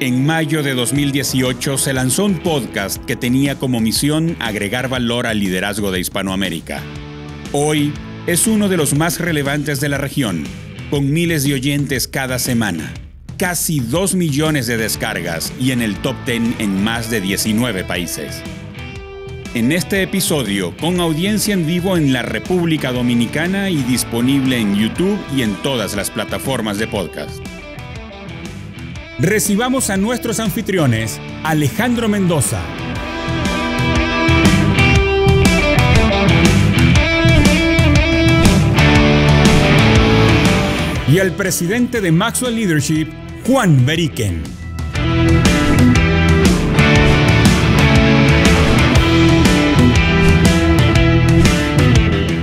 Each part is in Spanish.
En mayo de 2018 se lanzó un podcast que tenía como misión agregar valor al liderazgo de Hispanoamérica. Hoy es uno de los más relevantes de la región, con miles de oyentes cada semana, casi 2 millones de descargas y en el top 10 en más de 19 países. En este episodio, con audiencia en vivo en la República Dominicana y disponible en YouTube y en todas las plataformas de podcast recibamos a nuestros anfitriones, Alejandro Mendoza. Y al presidente de Maxwell Leadership, Juan Beriken.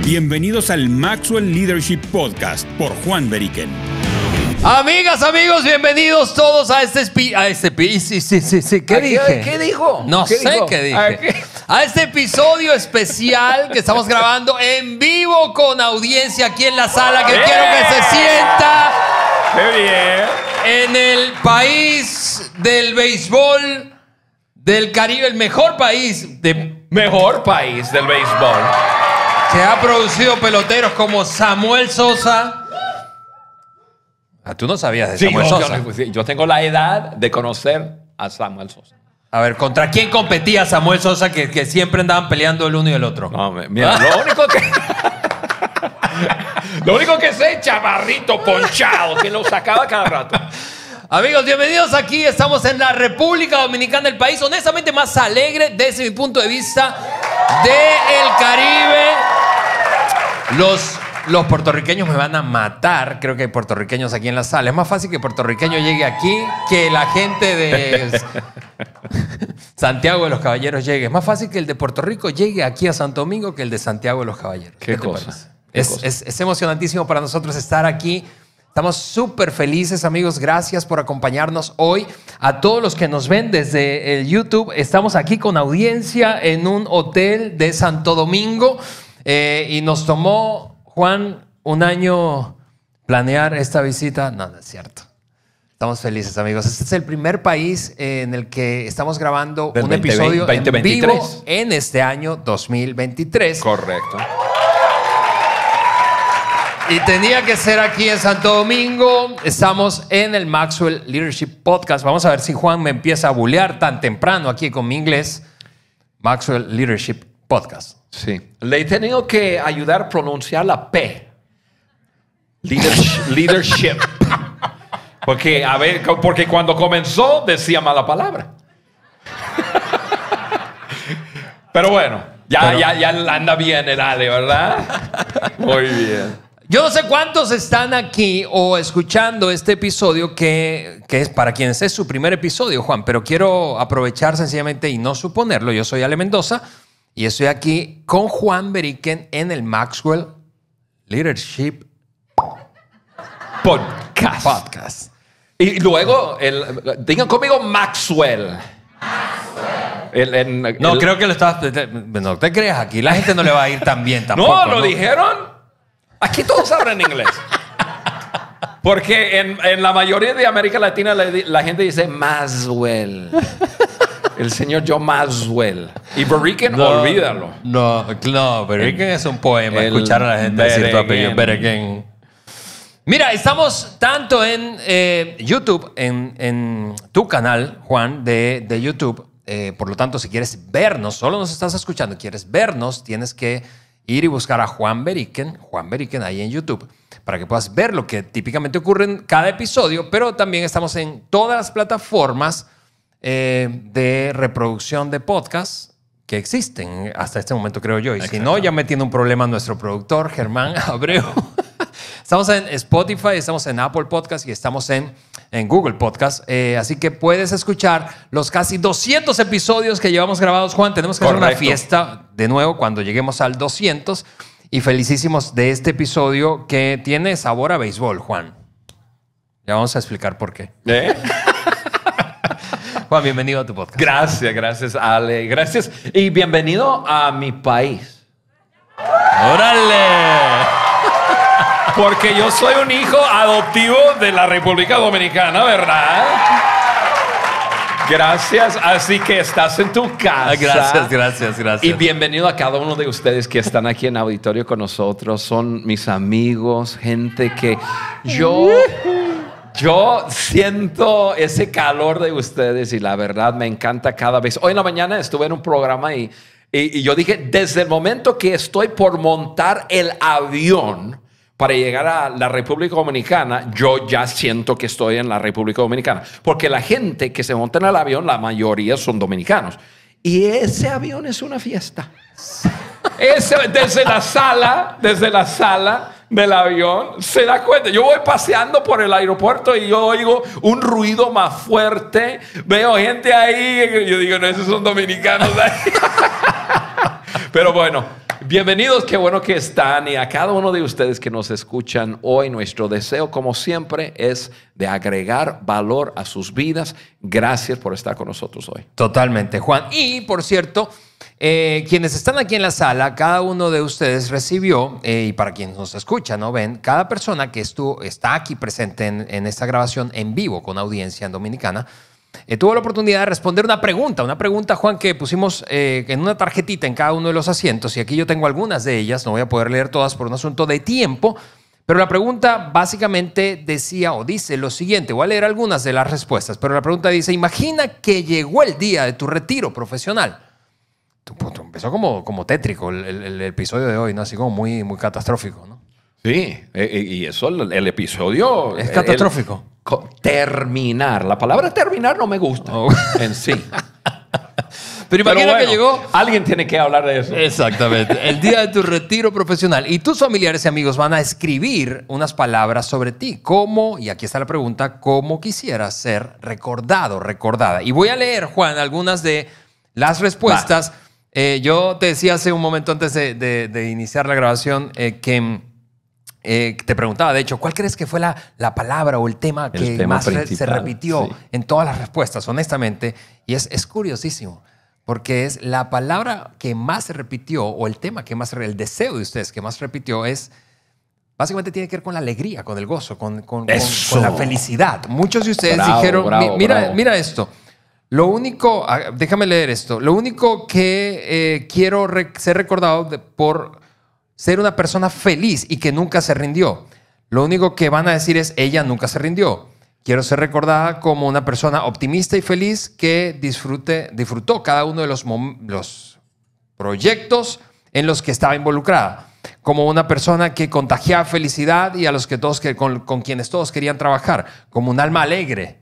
Bienvenidos al Maxwell Leadership Podcast por Juan Beriken. Amigas, amigos, bienvenidos todos a este a este ¿qué dijo? No qué dije. ¿A, este episodio especial que estamos grabando en vivo con audiencia aquí en la sala que quiero que se ¡Eh! sienta. En el país del béisbol del Caribe, el mejor país de mejor país del béisbol. Que ha producido peloteros como Samuel Sosa, Ah, tú no sabías de Samuel Sosa. Yo, tengo la edad de conocer a Samuel Sosa. A ver, ¿contra quién competía Samuel Sosa que, que siempre andaban peleando el uno y el otro? No, lo único que. lo único que chavarrito ponchado, que lo sacaba cada rato. Amigos, bienvenidos aquí. Estamos en la República Dominicana, el país honestamente más alegre desde mi punto de vista del Caribe. Los los puertorriqueños me van a matar. Creo que hay puertorriqueños aquí en la sala. Es más fácil que puertorriqueño llegue aquí que la gente de Santiago de los Caballeros llegue. Es más fácil que el de Puerto Rico llegue aquí a Santo Domingo que el de Santiago de los Caballeros. Qué, es, emocionantísimo para nosotros estar aquí. Estamos súper felices, amigos. Gracias por acompañarnos hoy. A todos los que nos ven desde el YouTube, estamos aquí con audiencia en un hotel de Santo Domingo eh, y nos tomó Juan, un año planear esta visita. No, no es cierto. Estamos felices, amigos. Este es el primer país en el que estamos grabando un episodio en vivo en este año 2023. Correcto. Y tenía que ser aquí en Santo Domingo. Estamos en el Maxwell Leadership Podcast. Vamos a ver si Juan me empieza a bulear tan temprano aquí con mi inglés. Maxwell Leadership Podcast. Sí. Le he tenido que ayudar a pronunciar la P. Leadership. Porque, a ver, porque cuando comenzó decía mala palabra. Pero bueno, ya, ya, ya anda bien el Ale, ¿verdad? Muy bien. Yo no sé cuántos están aquí o escuchando este episodio que, que, es para quienes es su primer episodio, Juan, pero quiero aprovechar sencillamente y no suponerlo. Yo soy Ale Mendoza, y estoy aquí con Juan Beriken en el Maxwell Leadership Podcast. Podcast. Y luego, el, digan conmigo Maxwell. El, no, creo que lo estás. No te creas, aquí la gente no le va a ir tan bien tampoco. No, lo dijeron. Aquí todos hablan inglés. Porque en, la mayoría de América Latina la, gente dice Maxwell. El señor John Maxwell. Y Berriken, no, olvídalo. No, no, Berriken es un poema. escuchar a la gente decir tu opinión. Mira, estamos tanto en eh, YouTube, en, en, tu canal, Juan, de, de YouTube. Eh, por lo tanto, si quieres vernos, solo nos estás escuchando, quieres vernos, tienes que ir y buscar a Juan Beriken, Juan Beriken ahí en YouTube, para que puedas ver lo que típicamente ocurre en cada episodio, pero también estamos en todas las plataformas eh, de reproducción de podcast que existen hasta este momento, creo yo. Y si no, ya me tiene un problema nuestro productor, Germán Abreu. estamos en Spotify, estamos en Apple Podcast y estamos en, en Google Podcast. Eh, así que puedes escuchar los casi 200 episodios que llevamos grabados, Juan. Tenemos que hacer una fiesta de nuevo cuando lleguemos al 200. Y felicísimos de este episodio que tiene sabor a béisbol, Juan. Ya vamos a explicar por qué. ¿Eh? Juan, bienvenido a tu podcast. Gracias, gracias, Ale. Gracias. Y bienvenido a mi país. ¡Órale! Porque yo soy un hijo adoptivo de la República Dominicana, ¿verdad? Gracias, así que estás en tu casa. Gracias, gracias, gracias. Y bienvenido a cada uno de ustedes que están aquí en auditorio con nosotros. Son mis amigos, gente que yo yo siento ese calor de ustedes y la verdad me encanta cada vez. Hoy en la mañana estuve en un programa y, y, yo dije, desde el momento que estoy por montar el avión para llegar a la República Dominicana, yo ya siento que estoy en la República Dominicana, porque la gente que se monta en el avión, la mayoría son dominicanos. Y ese avión es una fiesta. Ese, desde la sala, desde la sala del avión, se da cuenta. Yo voy paseando por el aeropuerto y yo oigo un ruido más fuerte. Veo gente ahí. yo digo, no, esos son dominicanos. Pero bueno, bienvenidos. Qué bueno que están. Y a cada uno de ustedes que nos escuchan hoy, nuestro deseo, como siempre, es de agregar valor a sus vidas. Gracias por estar con nosotros hoy. Totalmente, Juan. Y por cierto. Eh, quienes están aquí en la sala, cada uno de ustedes recibió, eh, y para quienes nos escuchan, ¿no ven? Cada persona que estuvo, está aquí presente en, esta grabación en vivo con audiencia en Dominicana, eh, tuvo la oportunidad de responder una pregunta, una pregunta, Juan, que pusimos en una tarjetita en cada uno de los asientos, y aquí yo tengo algunas de ellas, no voy a poder leer todas por un asunto de tiempo, pero la pregunta básicamente decía o dice lo siguiente, voy a leer algunas de las respuestas, pero la pregunta dice, imagina que llegó el día de tu retiro profesional empezó como, como tétrico el, episodio de hoy, ¿no? Así como muy, muy catastrófico, ¿no? Sí, eh, eh, y eso, el, episodio... Es catastrófico. terminar. La palabra terminar no me gusta oh. en sí. Pero imagina que llegó. Alguien tiene que hablar de eso. Exactamente. El día de tu retiro profesional. Y tus familiares y amigos van a escribir unas palabras sobre ti. ¿Cómo? Y aquí está la pregunta: ¿cómo quisieras ser recordado, recordada? Y voy a leer, Juan, algunas de las respuestas. Eh, yo te decía hace un momento antes de, iniciar la grabación eh, que eh, te preguntaba, de hecho, ¿cuál crees que fue la, palabra o el tema que más se repitió en todas las respuestas, honestamente? Y es, curiosísimo, porque es la palabra que más se repitió o el tema que más, el deseo de ustedes que más repitió es... Básicamente tiene que ver con la alegría, con el gozo, con, la felicidad. Muchos de ustedes dijeron, mira, mira esto, lo único, déjame leer esto, lo único que eh, quiero ser recordado por ser una persona feliz y que nunca se rindió. Lo único que van a decir es, ella nunca se rindió. Quiero ser recordada como una persona optimista y feliz que disfrute, disfrutó cada uno de los, proyectos en los que estaba involucrada, como una persona que contagiaba felicidad y a los que todos, con quienes todos querían trabajar, como un alma alegre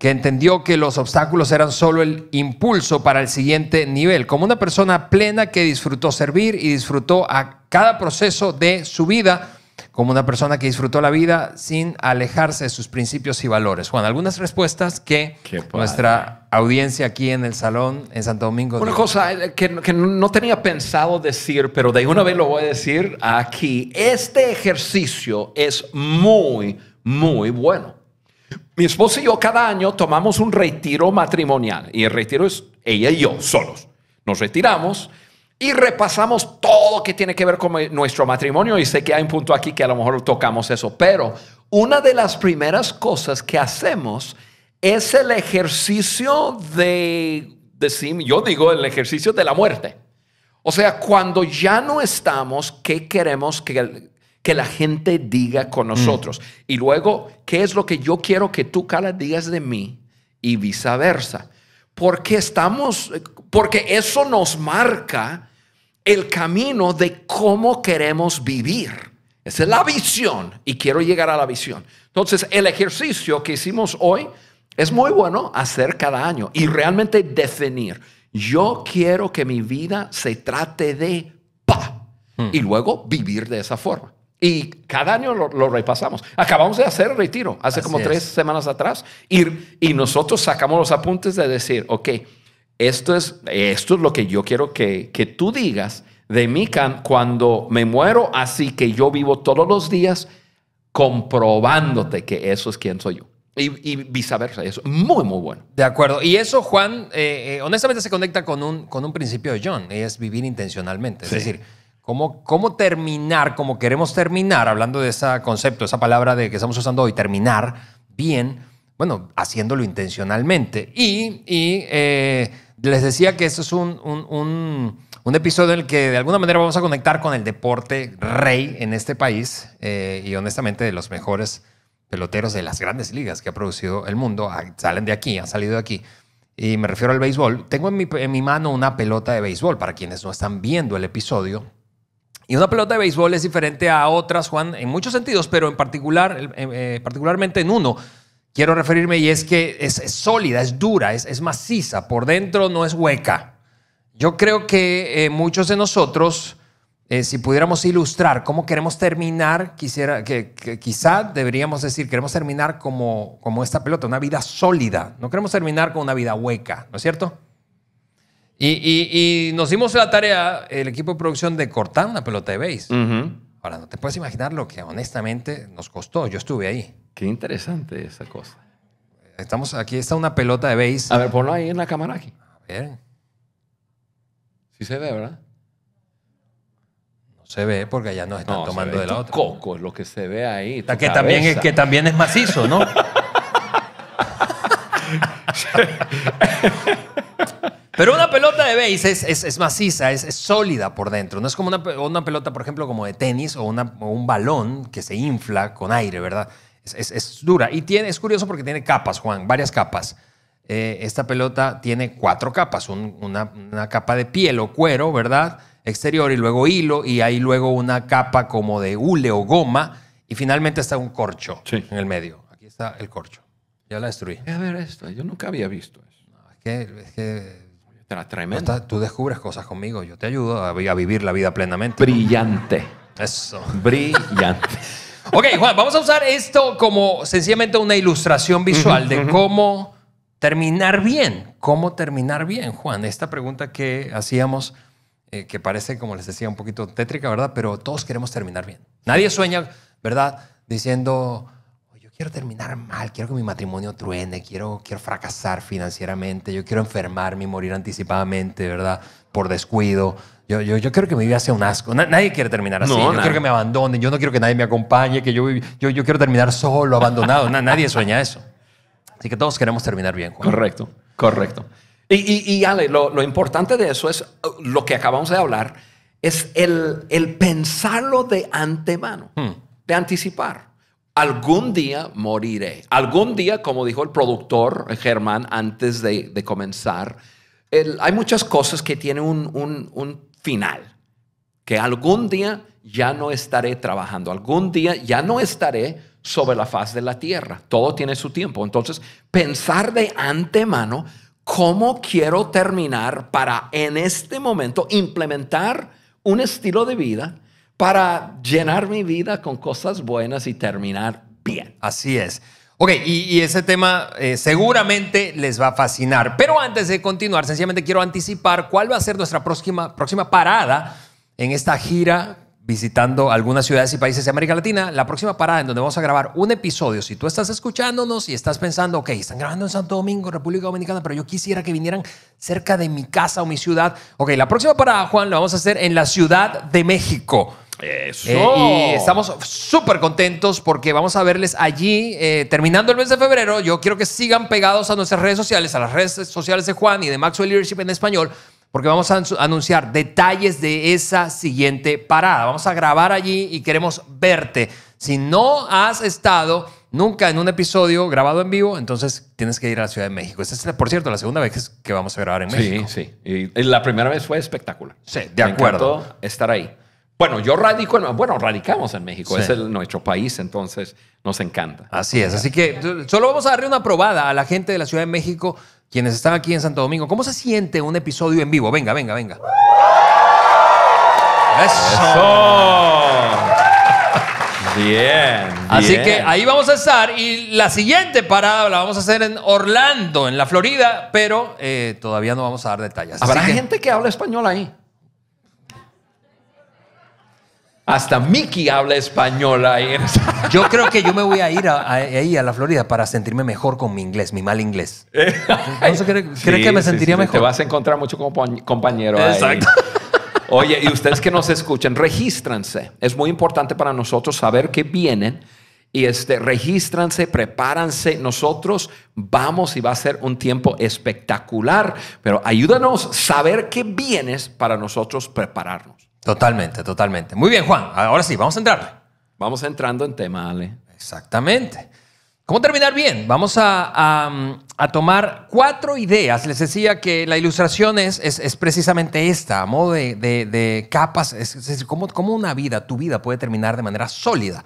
que entendió que los obstáculos eran solo el impulso para el siguiente nivel, como una persona plena que disfrutó servir y disfrutó a cada proceso de su vida, como una persona que disfrutó la vida sin alejarse de sus principios y valores. Juan, algunas respuestas que nuestra audiencia aquí en el salón en Santo Domingo. Una cosa eh, que, que, no tenía pensado decir, pero de una vez lo voy a decir aquí. Este ejercicio es muy, muy bueno mi esposa y yo cada año tomamos un retiro matrimonial y el retiro es ella y yo solos. Nos retiramos y repasamos todo lo que tiene que ver con nuestro matrimonio y sé que hay un punto aquí que a lo mejor tocamos eso, pero una de las primeras cosas que hacemos es el ejercicio de, de yo digo el ejercicio de la muerte. O sea, cuando ya no estamos, ¿qué queremos que que la gente diga con mm. nosotros. Y luego, ¿qué es lo que yo quiero que tú, Carla, digas de mí? Y viceversa. Porque estamos, porque eso nos marca el camino de cómo queremos vivir. Esa es la visión y quiero llegar a la visión. Entonces, el ejercicio que hicimos hoy es muy bueno hacer cada año y realmente definir. Yo quiero que mi vida se trate de pa mm. y luego vivir de esa forma. Y cada año lo, repasamos. Acabamos de hacer el retiro hace como tres semanas atrás y, y, nosotros sacamos los apuntes de decir, ok, esto es, esto es lo que yo quiero que, que tú digas de mí cuando me muero, así que yo vivo todos los días comprobándote que eso es quien soy yo. Y, viceversa, eso muy, muy bueno. De acuerdo. Y eso, Juan, eh, eh, honestamente se conecta con un, con un principio de John, es vivir intencionalmente. Es decir, ¿Cómo, terminar cómo queremos terminar, hablando de ese concepto, esa palabra de que estamos usando hoy, terminar bien? Bueno, haciéndolo intencionalmente. Y, eh, les decía que esto es un, un, episodio en el que de alguna manera vamos a conectar con el deporte rey en este país eh, y honestamente de los mejores peloteros de las grandes ligas que ha producido el mundo. Ah, salen de aquí, han salido de aquí y me refiero al béisbol, tengo en mi, en mi, mano una pelota de béisbol, para quienes no están viendo el episodio, y una pelota de béisbol es diferente a otras, Juan, en muchos sentidos, pero en particular, eh, eh, particularmente en uno. Quiero referirme y es que es, sólida, es dura, es, es, maciza, por dentro no es hueca. Yo creo que eh, muchos de nosotros, si pudiéramos ilustrar cómo queremos terminar, quisiera, que, que, quizá deberíamos decir, queremos terminar como, como esta pelota, una vida sólida. No queremos terminar con una vida hueca, ¿no es cierto? Y, nos dimos la tarea, el equipo de producción, de cortar una pelota de base. Ahora, no te puedes imaginar lo que honestamente nos costó. Yo estuve ahí. Qué interesante esa cosa. Estamos, aquí está una pelota de base. A ver, ponlo ahí en la cámara aquí. A ver. Sí se ve, ¿verdad? No se ve porque allá nos están tomando de la Coco es lo que se ve ahí. que también, es, que también es macizo, ¿no? Pero una pelota de béis es, maciza, es, sólida por dentro. No es como una, pelota, por ejemplo, como de tenis o, una, un balón que se infla con aire, ¿verdad? Es, dura. Y tiene, es curioso porque tiene capas, Juan, varias capas. Eh, esta pelota tiene cuatro capas, una, capa de piel o cuero, ¿verdad? Exterior y luego hilo y hay luego una capa como de hule o goma y finalmente está un corcho en el medio. Aquí está el corcho. Ya la destruí. Eh, a ver esto, yo nunca había visto eso. es que, es que Tremendo. tú descubres cosas conmigo, yo te ayudo a, vivir la vida plenamente. Brillante. Eso. Brillante. ok, Juan, vamos a usar esto como sencillamente una ilustración visual de cómo terminar bien. ¿Cómo terminar bien, Juan? Esta pregunta que hacíamos, eh, que parece, como les decía, un poquito tétrica, ¿verdad? Pero todos queremos terminar bien. Nadie sueña, ¿verdad? Diciendo quiero terminar mal, quiero que mi matrimonio truene, quiero, quiero fracasar financieramente, yo quiero enfermarme y morir anticipadamente, ¿verdad? Por descuido. Yo, yo, yo quiero que mi vida sea un asco. nadie quiere terminar así. yo quiero que me abandonen. Yo no quiero que nadie me acompañe, que yo, yo, yo quiero terminar solo, abandonado. nadie sueña eso. Así que todos queremos terminar bien, Correcto, correcto. Y, y, y Ale, lo, lo, importante de eso es uh, lo que acabamos de hablar, es el, el pensarlo de antemano, hmm. de anticipar algún día moriré. Algún día, como dijo el productor Germán antes de, comenzar, hay muchas cosas que tienen un, un final, que algún día ya no estaré trabajando, algún día ya no estaré sobre la faz de la tierra. Todo tiene su tiempo. Entonces, pensar de antemano cómo quiero terminar para en este momento implementar un estilo de vida para llenar mi vida con cosas buenas y terminar bien. Así es. Ok, y, ese tema eh, seguramente les va a fascinar. Pero antes de continuar, sencillamente quiero anticipar cuál va a ser nuestra próxima, próxima parada en esta gira visitando algunas ciudades y países de América Latina, la próxima parada en donde vamos a grabar un episodio, si tú estás escuchándonos y estás pensando, ok, están grabando en Santo Domingo, República Dominicana, pero yo quisiera que vinieran cerca de mi casa o mi ciudad, ok, la próxima parada, Juan, la vamos a hacer en la Ciudad de México. Eh, y estamos súper contentos porque vamos a verles allí eh, terminando el mes de febrero. Yo quiero que sigan pegados a nuestras redes sociales, a las redes sociales de Juan y de Maxwell Leadership en español, porque vamos a anunciar detalles de esa siguiente parada. Vamos a grabar allí y queremos verte. Si no has estado nunca en un episodio grabado en vivo, entonces tienes que ir a la Ciudad de México. Esta es, por cierto, la segunda vez que vamos a grabar en México. Sí, sí. Y la primera vez fue espectacular. Sí, de acuerdo. estar ahí. Bueno, yo radico bueno, radicamos en México, es nuestro país, entonces nos encanta. Así es, así que solo vamos a darle una probada a la gente de la Ciudad de México, quienes están aquí en Santo Domingo. ¿Cómo se siente un episodio en vivo? Venga, venga, venga. Eso. Bien, Así que ahí vamos a estar y la siguiente parada la vamos a hacer en Orlando, en la Florida, pero eh, todavía no vamos a dar detalles. Habrá gente que habla español ahí. Hasta Mickey habla español ahí. Yo creo que yo me voy a ir a- ahí a la Florida para sentirme mejor con mi inglés, mi mal inglés. Entonces, que me sentiría sí, Te vas a encontrar mucho como compañero ahí. Exacto. Oye, y ustedes que nos escuchen, regístranse. Es muy importante para nosotros saber que vienen. Y este, regístranse, prepárense. Nosotros vamos y va a ser un tiempo espectacular. Pero ayúdanos a saber que vienes para nosotros prepararnos. Totalmente, totalmente. Muy bien, Juan. Ahora sí, vamos a entrar. Vamos entrando en tema, Ale. Exactamente. ¿Cómo terminar bien? Vamos a, tomar cuatro ideas. Les decía que la ilustración es, es, precisamente esta, a modo de, capas. Es, como decir, cómo, una vida, tu vida puede terminar de manera sólida.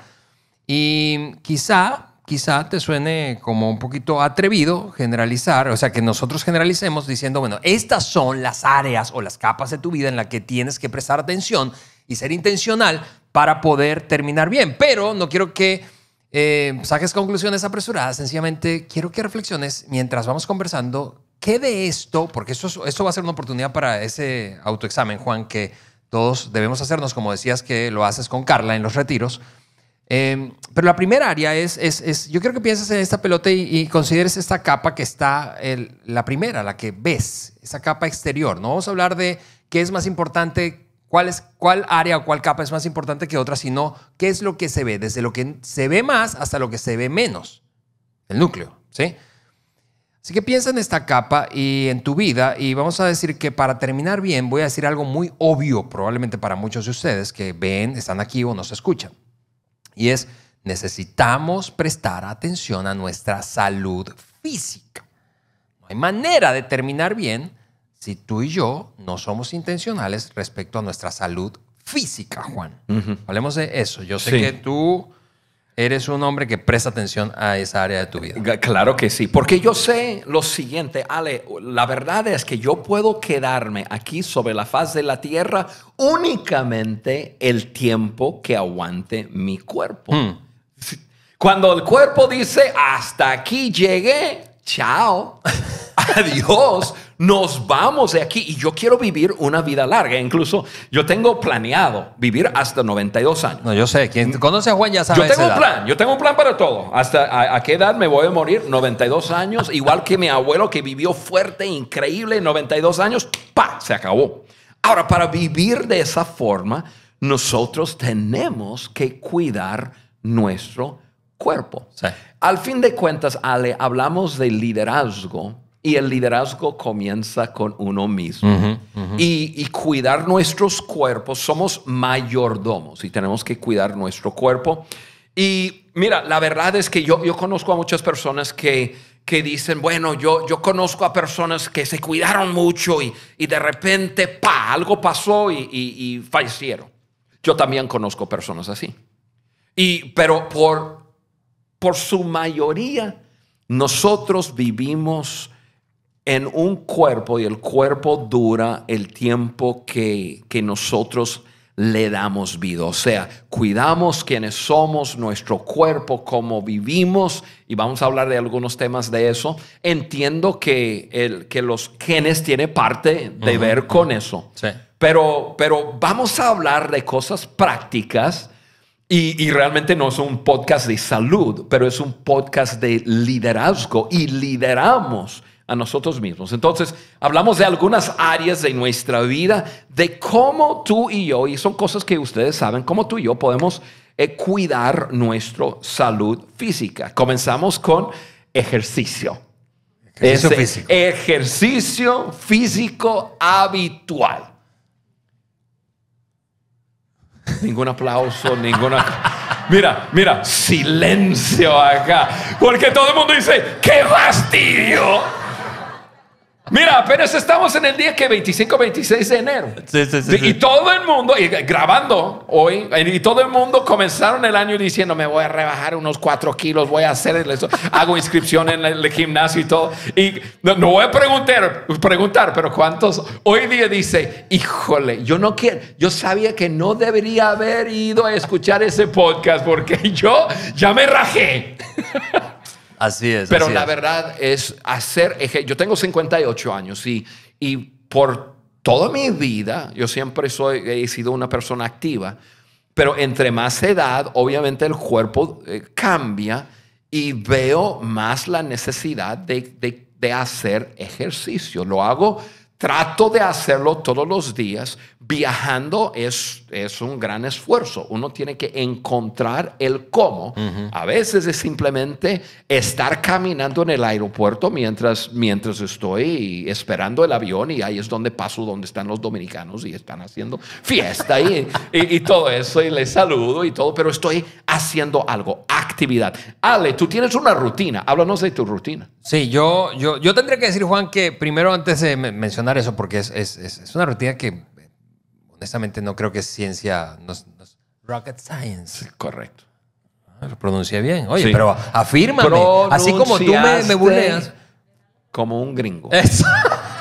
Y quizá quizá te suene como un poquito atrevido generalizar, o sea, que nosotros generalicemos diciendo, bueno, estas son las áreas o las capas de tu vida en las que tienes que prestar atención y ser intencional para poder terminar bien. Pero no quiero que eh, saques conclusiones apresuradas, sencillamente quiero que reflexiones mientras vamos conversando qué de esto, porque eso esto va a ser una oportunidad para ese autoexamen, Juan, que todos debemos hacernos, como decías que lo haces con Carla en los retiros Em, pero la primera área es, es, es, yo creo que pienses en esta pelota y, consideres esta capa que está, la primera, la que ves, esa capa exterior. No vamos a hablar de qué es más importante, cuál, es, cuál área o cuál capa es más importante que otra, sino qué es lo que se ve, desde lo que se ve más hasta lo que se ve menos, el núcleo. ¿sí? Así que piensa en esta capa y en tu vida y vamos a decir que para terminar bien voy a decir algo muy obvio probablemente para muchos de ustedes que ven, están aquí o nos escuchan. Y es, necesitamos prestar atención a nuestra salud física. No hay manera de terminar bien si tú y yo no somos intencionales respecto a nuestra salud física, Juan. Hablemos de eso. Yo sé que tú Eres un hombre que presta atención a esa área de tu vida. Claro que sí, porque yo sé lo siguiente, Ale, la verdad es que yo puedo quedarme aquí sobre la faz de la tierra únicamente el tiempo que aguante mi cuerpo. Hmm. Cuando el cuerpo dice, hasta aquí llegué, chao, adiós nos vamos de aquí y yo quiero vivir una vida larga. Incluso yo tengo planeado vivir hasta 92 años. No, yo sé, quien mm. conoce a Juan ya sabe. Yo tengo un plan, yo tengo un plan para todo. ¿Hasta a, qué edad me voy a morir? 92 años, igual que mi abuelo que vivió fuerte, increíble, 92 años, ¡pa! Se acabó. Ahora, para vivir de esa forma, nosotros tenemos que cuidar nuestro cuerpo. Al fin de cuentas, Ale, hablamos de liderazgo y el liderazgo comienza con uno mismo. Y, cuidar nuestros cuerpos, somos mayordomos y tenemos que cuidar nuestro cuerpo. Y mira, la verdad es que yo, yo conozco a muchas personas que, que dicen, bueno, yo, yo conozco a personas que se cuidaron mucho y, y de repente, pa, algo pasó y, y, y fallecieron. Yo también conozco personas así. Y, pero por, por su mayoría, nosotros vivimos en un cuerpo y el cuerpo dura el tiempo que, que nosotros le damos vida. O sea, cuidamos quienes somos, nuestro cuerpo, cómo vivimos, y vamos a hablar de algunos temas de eso. Entiendo que, el, que los genes tiene parte de ver con eso. Sí. Pero, pero vamos a hablar de cosas prácticas. Y, y, realmente no es un podcast de salud, pero es un podcast de liderazgo. Y lideramos a nosotros mismos. Entonces, hablamos de algunas áreas de nuestra vida, de cómo tú y yo, y son cosas que ustedes saben, cómo tú y yo podemos eh, cuidar nuestra salud física. Comenzamos con ejercicio. Ejercicio físico. Ejercicio físico habitual. Ningún aplauso, ninguna... Mira, mira, silencio acá. Porque todo el mundo dice, ¡qué fastidio! Mira, apenas estamos en el día que 25, 26 de enero. y todo el mundo, grabando hoy, y todo el mundo comenzaron el año diciendo, me voy a rebajar unos cuatro kilos, voy a hacer eso, hago inscripción en el, gimnasio y todo. Y no, no, voy a preguntar, preguntar, pero ¿cuántos? Hoy día dice, híjole, yo no quiero, yo sabía que no debería haber ido a escuchar ese podcast porque yo ya me rajé. Así es. Pero la verdad es hacer Yo tengo 58 años y, y por toda mi vida yo siempre soy, he sido una persona activa, pero entre más edad, obviamente el cuerpo eh, cambia y veo más la necesidad de, de hacer ejercicio. Lo hago Trato de hacerlo todos los días. Viajando es, es un gran esfuerzo. Uno tiene que encontrar el cómo. A veces es simplemente estar caminando en el aeropuerto mientras, mientras estoy esperando el avión y ahí es donde paso, donde están los dominicanos y están haciendo fiesta y, y, todo eso y les saludo y todo, pero estoy haciendo algo, actividad. Ale, tú tienes una rutina. Háblanos de tu rutina. Sí, yo, yo, yo tendría que decir, Juan, que primero antes de mencionar eso porque es, una rutina que honestamente no creo que es ciencia, rocket science. Correcto. Ah, lo pronuncié bien. Oye, pero afírmame. Así como tú me, me Como un gringo.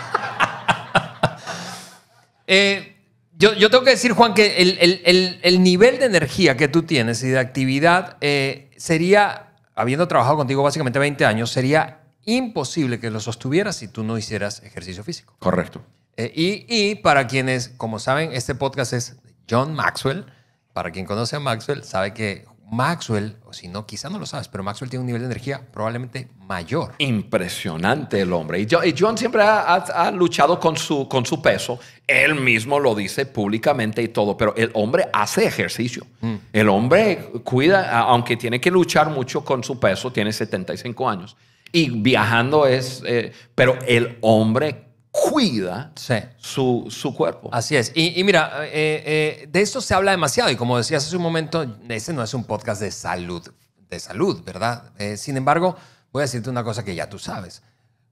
Eh, yo, tengo que decir, Juan, que el, nivel de energía que tú tienes y de actividad eh, sería, habiendo trabajado contigo básicamente 20 años, sería imposible que lo sostuvieras si tú no hicieras ejercicio físico. Correcto. Eh, y, para quienes, como saben, este podcast es John Maxwell. Para quien conoce a Maxwell, sabe que Maxwell, o si no, quizá no lo sabes, pero Maxwell tiene un nivel de energía probablemente mayor. Impresionante el hombre. Y John, siempre ha, luchado con su, con su peso. Él mismo lo dice públicamente y todo, pero el hombre hace ejercicio. Mm. El hombre cuida, aunque tiene que luchar mucho con su peso, tiene 75 años y viajando es, eh, pero el hombre cuida su, su, cuerpo. Así es. Y, mira, eh, eh, de esto se habla demasiado y como decías hace un momento, este no es un podcast de salud, de salud, ¿verdad? sin embargo, voy a decirte una cosa que ya tú sabes.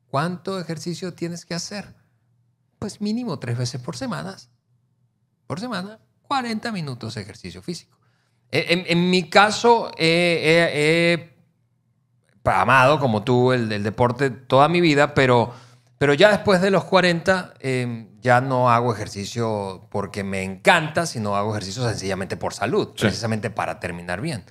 ¿Cuánto ejercicio tienes que hacer? Pues mínimo tres veces por semana. Por semana, 40 minutos de ejercicio físico. En, en mi caso, he amado como tú el, del deporte toda mi vida, pero, pero ya después de los 40 em, ya no hago ejercicio porque me encanta, sino hago ejercicio sencillamente por salud, precisamente para terminar bien.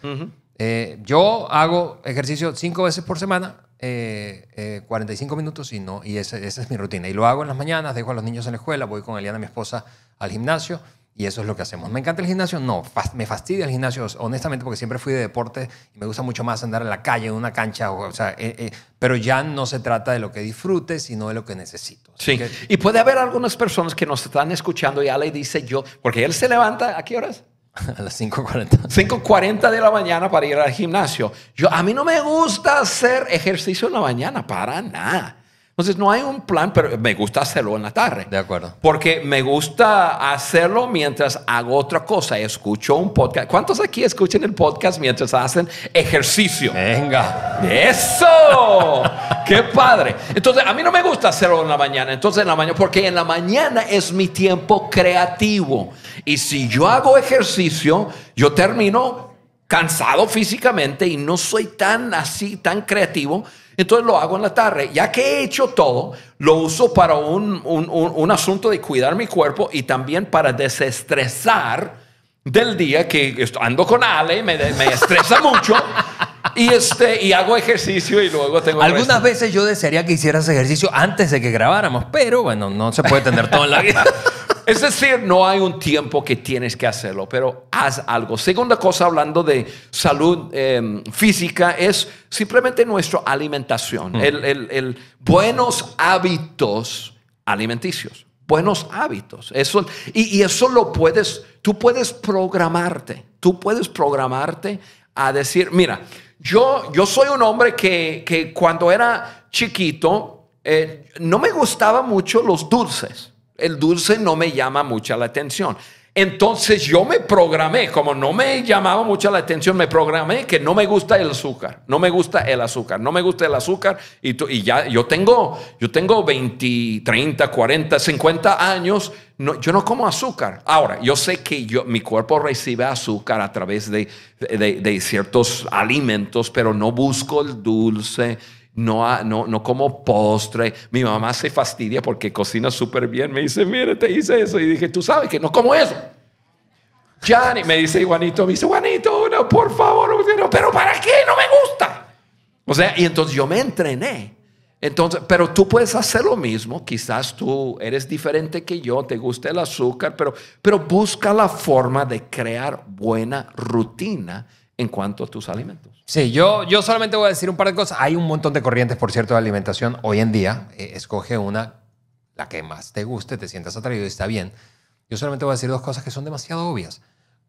Eh, yo hago ejercicio cinco veces por semana, 45 eh, eh, minutos y no, y esa, esa, es mi rutina. Y lo hago en las mañanas, dejo a los niños en la escuela, voy con Eliana, mi esposa, al gimnasio y eso es lo que hacemos. ¿Me encanta el gimnasio? No, me fastidia el gimnasio, honestamente, porque siempre fui de deporte y me gusta mucho más andar en la calle, en una cancha. O, sea, eh, eh, pero ya no se trata de lo que disfrute, sino de lo que necesito. sí. y puede haber algunas personas que nos están escuchando y Ale dice yo, porque él se levanta, ¿a qué horas? A las 5.40. 5.40 de la mañana para ir al gimnasio. Yo, a mí no me gusta hacer ejercicio en la mañana, para nada. Entonces no hay un plan, pero me gusta hacerlo en la tarde. De acuerdo. Porque me gusta hacerlo mientras hago otra cosa. Escucho un podcast. ¿Cuántos aquí escuchan el podcast mientras hacen ejercicio? Venga. Eso. Qué padre. Entonces a mí no me gusta hacerlo en la mañana. Entonces en la mañana, porque en la mañana es mi tiempo creativo. Y si yo hago ejercicio, yo termino cansado físicamente y no soy tan así, tan creativo, entonces lo hago en la tarde. Ya que he hecho todo, lo uso para un, un, un, asunto de cuidar mi cuerpo y también para desestresar del día que ando con Ale, me, me estresa mucho. Y, este, y hago ejercicio y luego tengo. Algunas veces yo desearía que hicieras ejercicio antes de que grabáramos, pero bueno, no se puede tener todo en la vida. Es decir, no hay un tiempo que tienes que hacerlo, pero haz algo. Segunda cosa, hablando de salud em, física, es simplemente nuestra alimentación, mm. el, buenos hábitos alimenticios buenos hábitos. Eso, y, eso lo puedes, tú puedes programarte, tú puedes programarte a decir, mira, yo, yo soy un hombre que, cuando era chiquito eh, no me gustaba mucho los dulces. El dulce no me llama mucha la atención. Entonces yo me programé, como no me llamaba mucha la atención, me programé que no me gusta el azúcar, no me gusta el azúcar, no me gusta el azúcar. Y, ya yo tengo, yo tengo 20, 30, 40, 50 años, yo no como azúcar. Ahora, yo sé que mi cuerpo recibe azúcar a través de ciertos alimentos, pero no busco el dulce no, no, como postre. Mi mamá se fastidia porque cocina súper bien. Me dice, mire, te hice eso. Y dije, tú sabes que no como eso. Johnny, me dice Juanito, me dice, Juanito, no, por favor, no, pero ¿para qué? No me gusta. O sea, y entonces yo me entrené. Entonces, pero tú puedes hacer lo mismo, quizás tú eres diferente que yo, te gusta el azúcar, pero, pero busca la forma de crear buena rutina en cuanto a tus alimentos. Sí, yo, yo solamente voy a decir un par de cosas. Hay un montón de corrientes, por cierto, de alimentación hoy en día. Eh, escoge una, la que más te guste, te sientas atraído y está bien. Yo solamente voy a decir dos cosas que son demasiado obvias.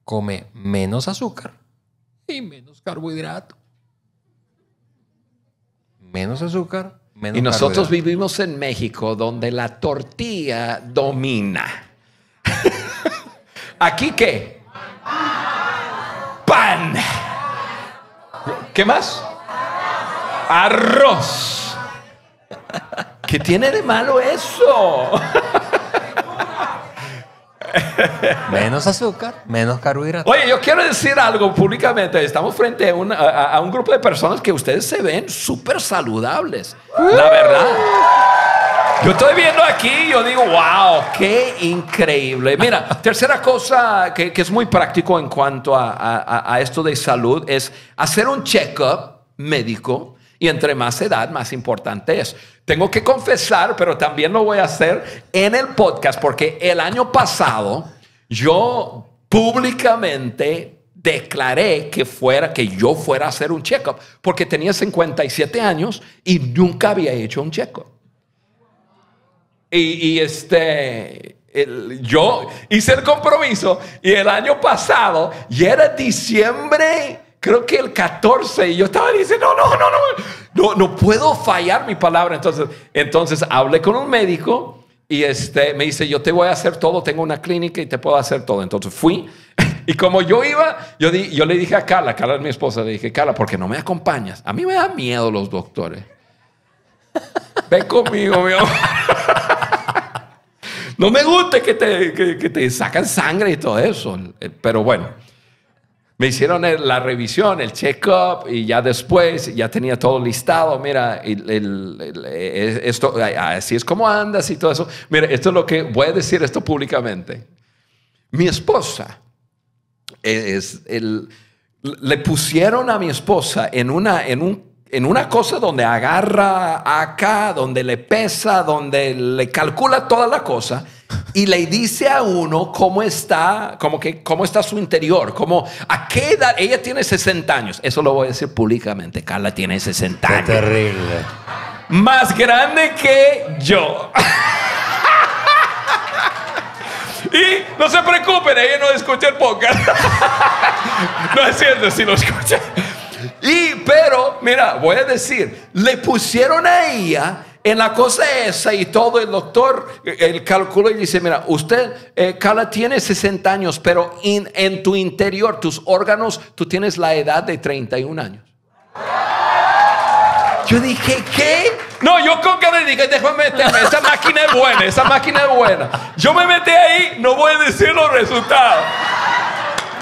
Come menos azúcar y menos carbohidrato. Menos azúcar, menos Y nosotros vivimos en México donde la tortilla domina. ¿Aquí qué? Pan. ¿Qué más? Arroz. ¿Qué tiene de malo eso? menos azúcar, menos carbohidratos. Oye, yo quiero decir algo públicamente. Estamos frente a un, a un grupo de personas que ustedes se ven súper saludables. La verdad. Yo estoy viendo aquí yo digo, wow, qué increíble. Mira, tercera cosa que, es muy práctico en cuanto a, esto de salud es hacer un check médico. Y entre más edad, más importante es. Tengo que confesar, pero también lo voy a hacer en el podcast, porque el año pasado yo públicamente declaré que fuera que yo fuera a hacer un check porque tenía 57 años y nunca había hecho un check y, este, yo hice el compromiso y el año pasado, y era diciembre, creo que el 14, y yo estaba diciendo, no, no, no, no, no, no puedo fallar mi palabra. Entonces, entonces hablé con un médico y este, me dice, yo te voy a hacer todo, tengo una clínica y te puedo hacer todo. Entonces fui y como yo iba, yo, yo le dije a Carla, Carla es mi esposa, le dije, Carla, qué no me acompañas? A mí me da miedo los doctores. Ven conmigo, mi amor. No me gusta que te, te sacan sangre y todo eso. Eh, pero bueno, me hicieron la revisión, el check-up y ya después ya tenía todo listado. Mira, eh, esto, así es como andas y todo eso. Mira, esto es lo que voy a decir esto públicamente. Mi esposa es el, le pusieron a mi esposa en una en un en una cosa donde agarra acá, donde le pesa, donde le calcula toda la cosa y le dice a uno cómo está, cómo que, cómo está su interior, cómo, a qué edad, ella tiene 60 años, eso lo voy a decir públicamente, Carla tiene 60 años. Qué terrible. Más grande que yo. Y no se preocupen, ella no escucha el podcast. No es cierto, si lo escucha. Y pero, mira, voy a decir, le pusieron a ella en la cosa esa y todo el doctor, eh, el calculó y dice, mira, usted, eh, Carla, tiene 60 años, pero en tu interior, tus órganos, tú tienes la edad de 31 años. Yo dije, ¿qué? No, yo con que le dije, déjame meterme, esa máquina es buena, esa máquina es buena. Yo me metí ahí, no voy a decir los resultados.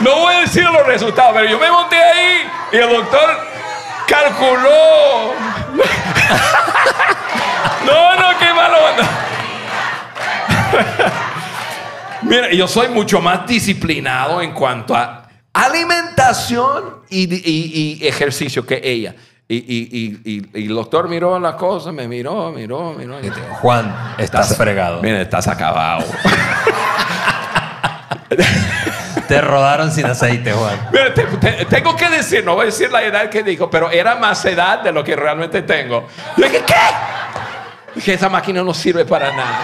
No voy a decir los resultados, pero yo me monté ahí y el doctor calculó. no, no, qué malo. Mira, yo soy mucho más disciplinado en cuanto a alimentación y, ejercicio que ella. Y, el doctor miró las cosas, me miró, miró, miró. Juan, estás, fregado. Mira, estás acabado. Te rodaron sin aceite, Juan. tengo que decir, no voy a decir la edad que dijo, pero era más edad de lo que realmente tengo. Yo dije, ¿qué? Dije, esa máquina no sirve para nada.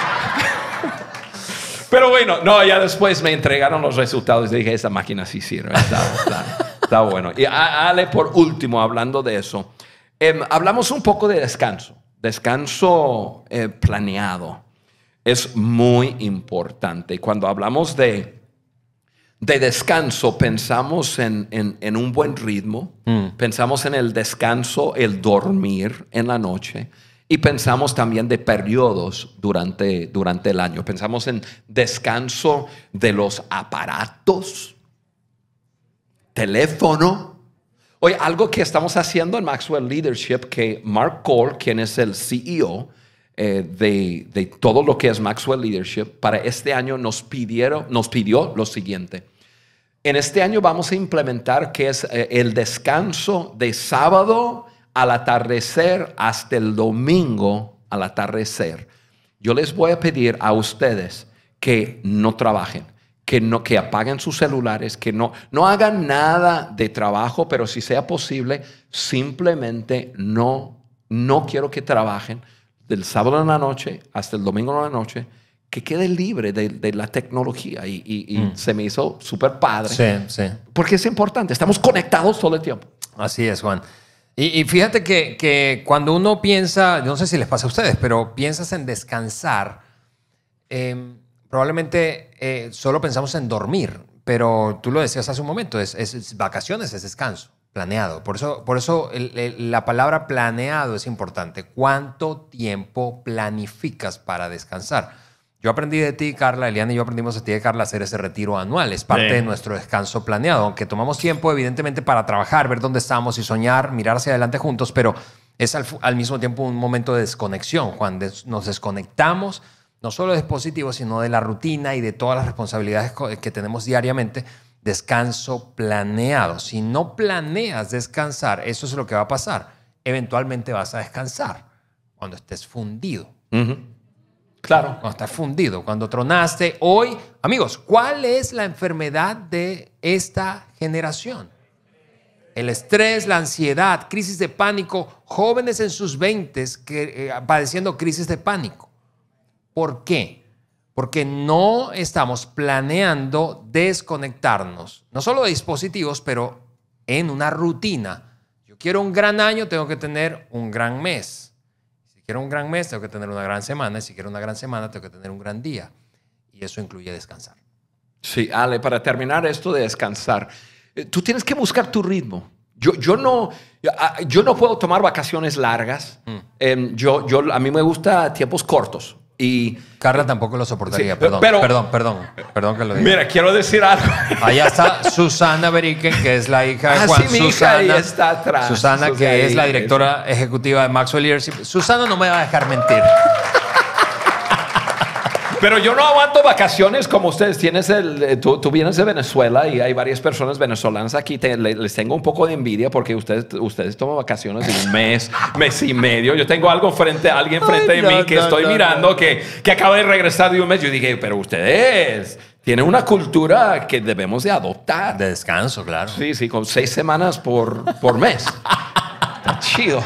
Pero bueno, no, ya después me entregaron los resultados y dije, esa máquina sí sirve. Está, bueno. Y Ale, por último, hablando de eso, em, hablamos un poco de descanso. Descanso eh, planeado es muy importante. Cuando hablamos de de descanso pensamos en, un buen ritmo, mm. pensamos en el descanso, el dormir en la noche y pensamos también de periodos durante, durante el año. Pensamos en descanso de los aparatos, teléfono. Oye, algo que estamos haciendo en Maxwell Leadership que Mark Cole, quien es el CEO, eh, de, todo lo que es Maxwell Leadership, para este año nos, pidieron, nos pidió lo siguiente. En este año vamos a implementar que es eh, el descanso de sábado al atardecer hasta el domingo al atardecer. Yo les voy a pedir a ustedes que no trabajen, que no que apaguen sus celulares, que no no hagan nada de trabajo, pero si sea posible, simplemente no no quiero que trabajen del sábado en la noche hasta el domingo en la noche, que quede libre de, la tecnología. Y, mm. se me hizo súper padre. Sí, sí. Porque es importante, estamos conectados todo el tiempo. Así es, Juan. Y, fíjate que, cuando uno piensa, yo no sé si les pasa a ustedes, pero piensas en descansar, em, probablemente eh, solo pensamos en dormir, pero tú lo decías hace un momento, es vacaciones, es descanso. Planeado. Por eso, por eso la palabra planeado es importante. ¿Cuánto tiempo planificas para descansar? Yo aprendí de ti, Carla, Eliana y yo aprendimos de ti, Carla, hacer ese retiro anual. Es parte de nuestro descanso planeado. Aunque tomamos tiempo, evidentemente, para trabajar, ver dónde estamos y soñar, mirar hacia adelante juntos, pero es al, mismo tiempo un momento de desconexión, Cuando nos desconectamos no solo de dispositivos, sino de la rutina y de todas las responsabilidades que tenemos diariamente descanso planeado. Si no planeas descansar, eso es lo que va a pasar. Eventualmente vas a descansar cuando estés fundido. Claro. Cuando estás fundido, cuando tronaste hoy. Amigos, ¿cuál es la enfermedad de esta generación? El estrés, la ansiedad, crisis de pánico, jóvenes en sus 20 que eh, padeciendo crisis de pánico. ¿Por qué? porque no estamos planeando desconectarnos, no solo de dispositivos, pero en una rutina. Yo quiero un gran año, tengo que tener un gran mes. Si quiero un gran mes, tengo que tener una gran semana. Y si quiero una gran semana, tengo que tener un gran día. Y eso incluye descansar. Sí, Ale, para terminar esto de descansar, eh, tú tienes que buscar tu ritmo. Yo, yo, no, yo ah, no puedo tomar vacaciones largas. Mm. Em, yo, yo, a mí me gusta tiempos cortos. Y Carla tampoco lo soportaría. perdón, perdón, perdón, perdón que lo Mira, quiero decir algo. Allá está Susana Beriken, que es la hija de ah, Juan. está Susana, Susana que es la directora ejecutiva de Maxwell Leadership. Susana no me va a dejar mentir. Pero yo no aguanto vacaciones como ustedes. Tienes eh, tú, vienes de Venezuela y hay varias personas venezolanas aquí. les tengo un poco de envidia porque ustedes, ustedes toman vacaciones de un mes, mes y medio. Yo tengo algo frente, alguien frente a mí que estoy mirando que, que acaba de regresar de un mes. Yo dije, pero ustedes tienen una cultura que debemos de adoptar. De descanso, claro. Sí, sí, con seis semanas por, por mes. Está chido.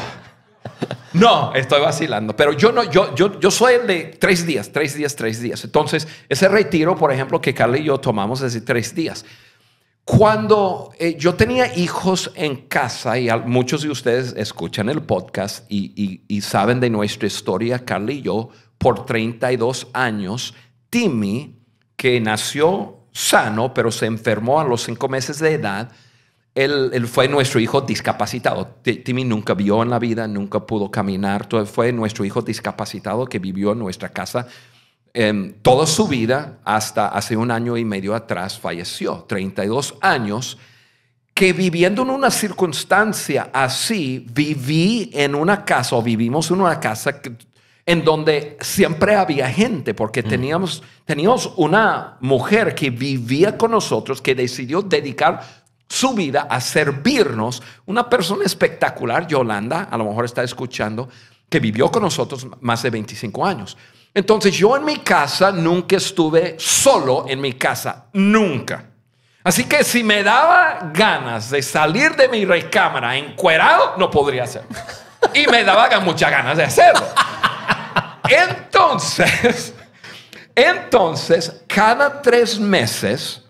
No, estoy vacilando. Pero yo no, yo, yo, soy el de tres días, tres días, tres días. Entonces, ese retiro, por ejemplo, que Carly y yo tomamos de tres días. Cuando eh, yo tenía hijos en casa, y muchos de ustedes escuchan el podcast y, saben de nuestra historia, Carly y yo, por 32 años, Timmy, que nació sano, pero se enfermó a los cinco meses de edad, él, fue nuestro hijo discapacitado. Timmy nunca vio en la vida, nunca pudo caminar. Fue nuestro hijo discapacitado que vivió en nuestra casa em, toda su vida hasta hace un año y medio atrás falleció. 32 años que viviendo en una circunstancia así, viví en una casa o vivimos en una casa en donde siempre había gente, porque teníamos, teníamos una mujer que vivía con nosotros, que decidió dedicar su vida a servirnos. Una persona espectacular, Yolanda, a lo mejor está escuchando, que vivió con nosotros más de 25 años. Entonces yo en mi casa nunca estuve solo en mi casa, nunca. Así que si me daba ganas de salir de mi recámara encuerado, no podría hacerlo. Y me daba muchas ganas de hacerlo. Entonces, entonces, cada tres meses,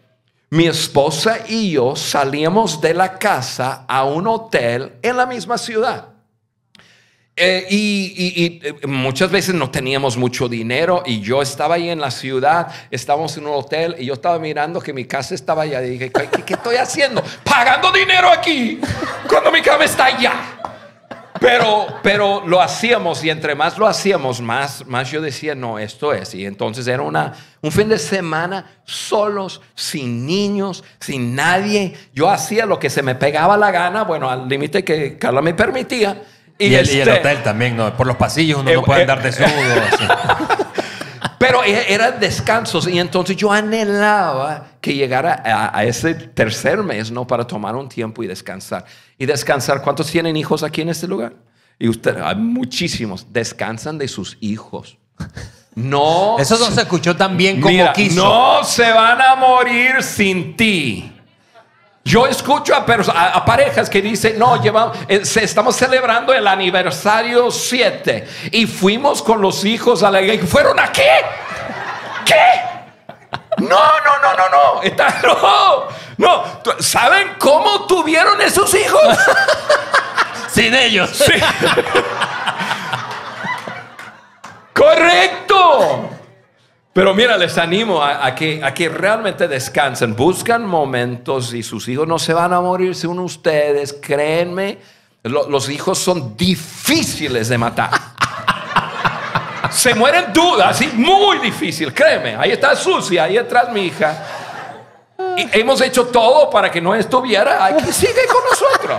mi esposa y yo salíamos de la casa a un hotel en la misma ciudad. Eh, y, eh, muchas veces no teníamos mucho dinero y yo estaba ahí en la ciudad, estábamos en un hotel y yo estaba mirando que mi casa estaba allá y dije, ¿qué, estoy haciendo? Pagando dinero aquí cuando mi cama está allá. Pero, pero lo hacíamos y entre más lo hacíamos, más, más yo decía, no, esto es. Y entonces era una, un fin de semana solos, sin niños, sin nadie. Yo hacía lo que se me pegaba la gana, bueno, al límite que Carla me permitía. Y, el, este, hotel también, Por los pasillos uno eh, no puede eh, andar desnudo. Pero e-, eran descansos y entonces yo anhelaba que llegara a, ese tercer mes, ¿no? Para tomar un tiempo y descansar. Y descansar, ¿cuántos tienen hijos aquí en este lugar? Y usted, hay muchísimos, descansan de sus hijos. No. Eso no se escuchó tan bien como Mira, quiso. No se van a morir sin ti. Yo escucho a, parejas que dicen, no, llevamos, eh, estamos celebrando el aniversario 7 y fuimos con los hijos a la iglesia. ¿Fueron a qué? ¿Qué? No, no, no, no, no. Está, no, ¿Saben cómo tuvieron esos hijos? Sin ellos. Correcto. Pero mira, les animo a, que, a que realmente descansen, buscan momentos y sus hijos no se van a morir según ustedes, créenme, los hijos son difíciles de matar. se mueren dudas, y muy difícil, créeme, ahí está sucia, ahí atrás mi hija. hemos hecho todo para que no estuviera, aquí sigue con nosotros.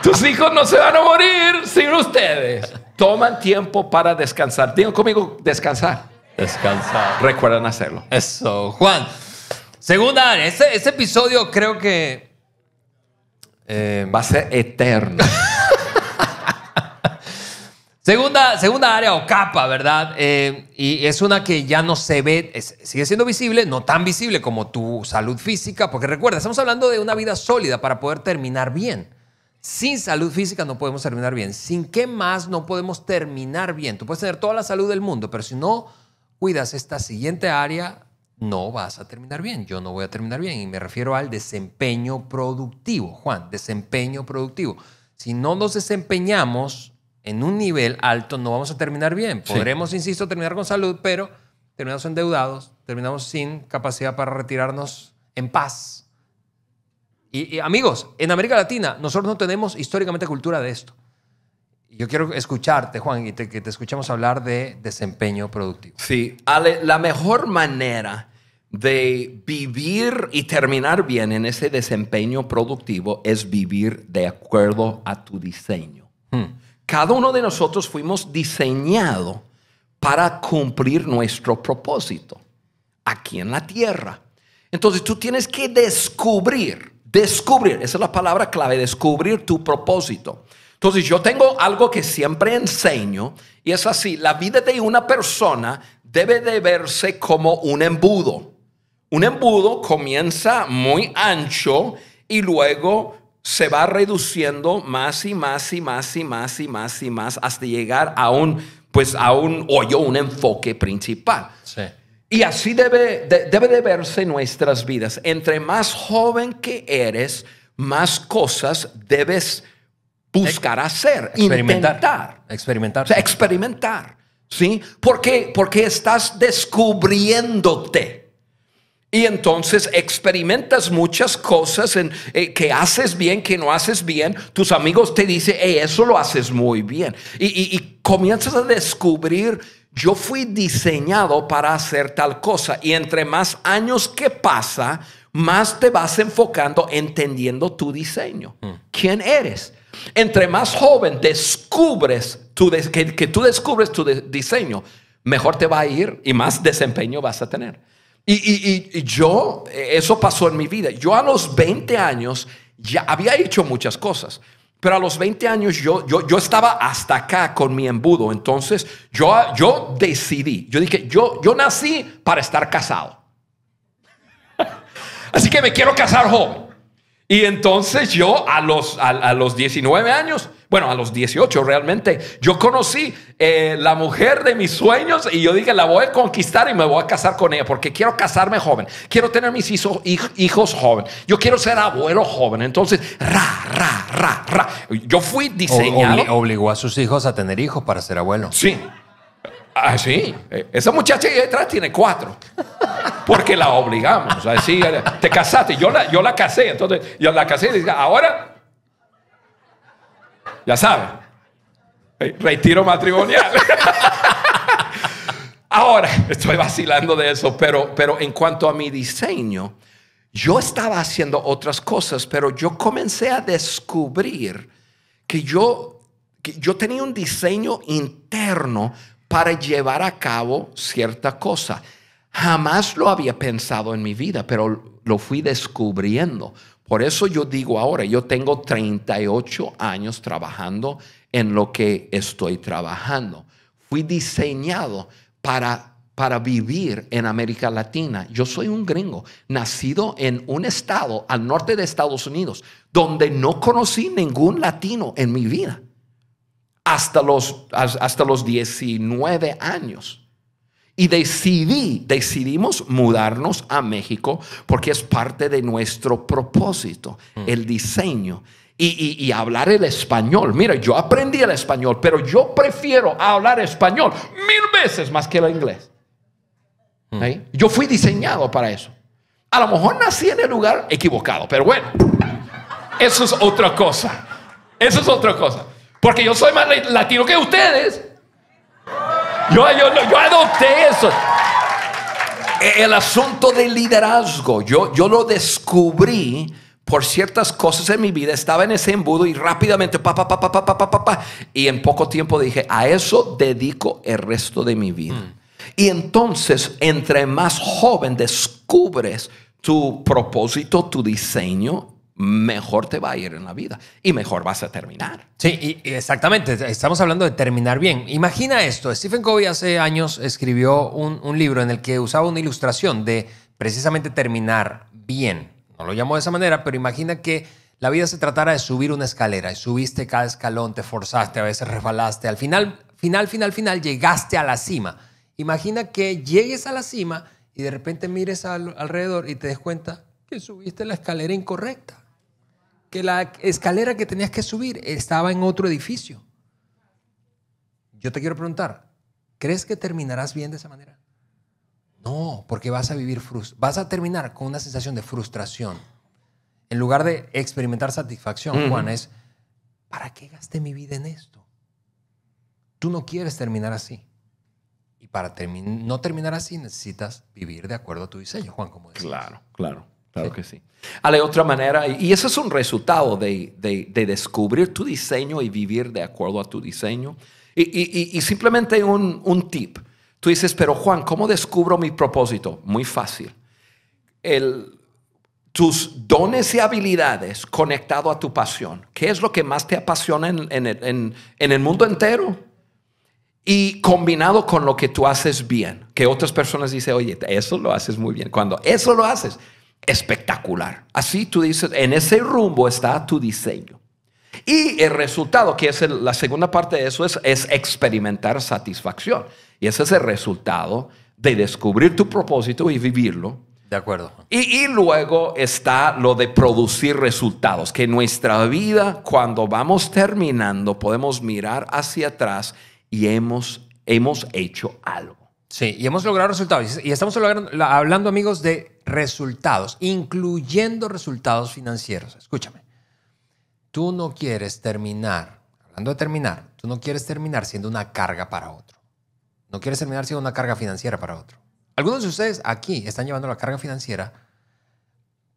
Tus hijos no se van a morir sin ustedes. Toman tiempo para descansar. digo conmigo, descansar. Descansar. Recuerden hacerlo. Eso, Juan. Segunda área. Ese este episodio creo que. Eh, Va a ser eterno. segunda, segunda área o capa, ¿verdad? Eh, y es una que ya no se ve, sigue siendo visible, no tan visible como tu salud física, porque recuerda, estamos hablando de una vida sólida para poder terminar bien. Sin salud física no podemos terminar bien. Sin qué más no podemos terminar bien. Tú puedes tener toda la salud del mundo, pero si no cuidas esta siguiente área, no vas a terminar bien, yo no voy a terminar bien. Y me refiero al desempeño productivo, Juan, desempeño productivo. Si no nos desempeñamos en un nivel alto, no vamos a terminar bien. Podremos, insisto, terminar con salud, pero terminamos endeudados, terminamos sin capacidad para retirarnos en paz. y amigos, en América Latina nosotros no tenemos históricamente cultura de esto. Yo quiero escucharte, Juan, y que te escuchemos hablar de desempeño productivo. Sí, Ale, la mejor manera de vivir y terminar bien en ese desempeño productivo es vivir de acuerdo a tu diseño. Hmm. Cada uno de nosotros fuimos diseñados para cumplir nuestro propósito aquí en la tierra. Entonces tú tienes que descubrir, descubrir, esa es la palabra clave, descubrir tu propósito. Entonces yo tengo algo que siempre enseño y es así, la vida de una persona debe de verse como un embudo. Un embudo comienza muy ancho y luego se va reduciendo más y más y más y más y más y más hasta llegar a un, pues a un hoyo, un enfoque principal. Y así debe debe de verse nuestras vidas. Entre más joven que eres, más cosas debes buscar hacer, experimentar, intentar, experimentar. experimentar, ¿sí? Porque, porque estás descubriéndote. Y entonces experimentas muchas cosas en, eh, que haces bien, que no haces bien. Tus amigos te dicen, eso lo haces muy bien. Y, comienzas a descubrir, yo fui diseñado para hacer tal cosa. Y entre más años que pasa, más te vas enfocando entendiendo tu diseño. Mm. ¿Quién eres? Entre más joven descubres tu que, tú descubres tu diseño, mejor te va a ir y más desempeño vas a tener. Y, yo, eh, eso pasó en mi vida. Yo a los 20 años ya había hecho muchas cosas, pero a los 20 años yo, yo, estaba hasta acá con mi embudo. Entonces yo, yo decidí, yo dije, yo, yo nací para estar casado. Así que me quiero casar joven. Y entonces yo a los, a, los 19 años, bueno, a los 18 realmente, yo conocí eh, la mujer de mis sueños y yo dije, la voy a conquistar y me voy a casar con ella porque quiero casarme joven, quiero tener mis hijos, hijos joven, yo quiero ser abuelo joven. Entonces, ra, ra, ra, ra. Yo fui diseñado. obligó a sus hijos a tener hijos para ser abuelo. Sí. Ah, sí. Eh, esa muchacha ahí detrás tiene cuatro. Porque la obligamos. Así, te casaste. Yo la, yo la casé. Entonces, yo la casé y dije, ahora. Ya sabes, eh, Retiro matrimonial. ahora, estoy vacilando de eso. Pero, pero en cuanto a mi diseño, yo estaba haciendo otras cosas. Pero yo comencé a descubrir que yo, que yo tenía un diseño interno para llevar a cabo cierta cosa. Jamás lo había pensado en mi vida, pero lo fui descubriendo. Por eso yo digo ahora, yo tengo 38 años trabajando en lo que estoy trabajando. Fui diseñado para, para vivir en América Latina. Yo soy un gringo, nacido en un estado al norte de Estados Unidos, donde no conocí ningún latino en mi vida hasta los, hasta los 19 años. Y decidí, decidimos mudarnos a México porque es parte de nuestro propósito, mm. el diseño. Y, y, hablar el español. Mira, yo aprendí el español, pero yo prefiero hablar español mil veces más que el inglés. Mm. Yo fui diseñado para eso. A lo mejor nací en el lugar equivocado, pero bueno, eso es otra cosa. Eso es otra cosa. Porque yo soy más latino que ustedes. Yo, yo, yo adopté eso. E, el asunto del liderazgo, yo, yo lo descubrí por ciertas cosas en mi vida, estaba en ese embudo y rápidamente, pa, pa, pa, pa, pa, pa, pa, y en poco tiempo dije, a eso dedico el resto de mi vida. Mm. Y entonces, entre más joven descubres tu propósito, tu diseño, mejor te va a ir en la vida y mejor vas a terminar. Sí, y exactamente. Estamos hablando de terminar bien. Imagina esto. Stephen Covey hace años escribió un, libro en el que usaba una ilustración de precisamente terminar bien. No lo llamo de esa manera, pero imagina que la vida se tratara de subir una escalera y subiste cada escalón, te forzaste, a veces resbalaste. Al final, final, final, final, llegaste a la cima. Imagina que llegues a la cima y de repente mires alrededor y te des cuenta que subiste la escalera incorrecta que la escalera que tenías que subir estaba en otro edificio. Yo te quiero preguntar, ¿crees que terminarás bien de esa manera? No, porque vas a vivir vas a terminar con una sensación de frustración. En lugar de experimentar satisfacción, Juan, es ¿para qué gasté mi vida en esto? Tú no quieres terminar así. Y para no terminar así necesitas vivir de acuerdo a tu diseño, Juan, como es Claro, claro. Claro que sí. A la otra manera, y ese es un resultado de, de, de, descubrir tu diseño y vivir de acuerdo a tu diseño. Y, y, simplemente un, un, tip. Tú dices, pero Juan, ¿cómo descubro mi propósito? Muy fácil. El, tus dones y habilidades conectado a tu pasión. ¿Qué es lo que más te apasiona en, en, en, en el mundo entero? y combinado con lo que tú haces bien, que otras personas dicen, oye, eso lo haces muy bien. Cuando eso lo haces, espectacular. Así tú dices, en ese rumbo está tu diseño. Y el resultado, que es la segunda parte de eso, es, experimentar satisfacción. Y ese es el resultado de descubrir tu propósito y vivirlo. De acuerdo. Y, luego está lo de producir resultados, que en nuestra vida, cuando vamos terminando, podemos mirar hacia atrás y hemos, hemos hecho algo. Sí, y hemos logrado resultados. Y estamos hablando, amigos, de resultados, incluyendo resultados financieros. Escúchame, tú no quieres terminar, hablando de terminar, tú no quieres terminar siendo una carga para otro. No quieres terminar siendo una carga financiera para otro. Algunos de ustedes aquí están llevando la carga financiera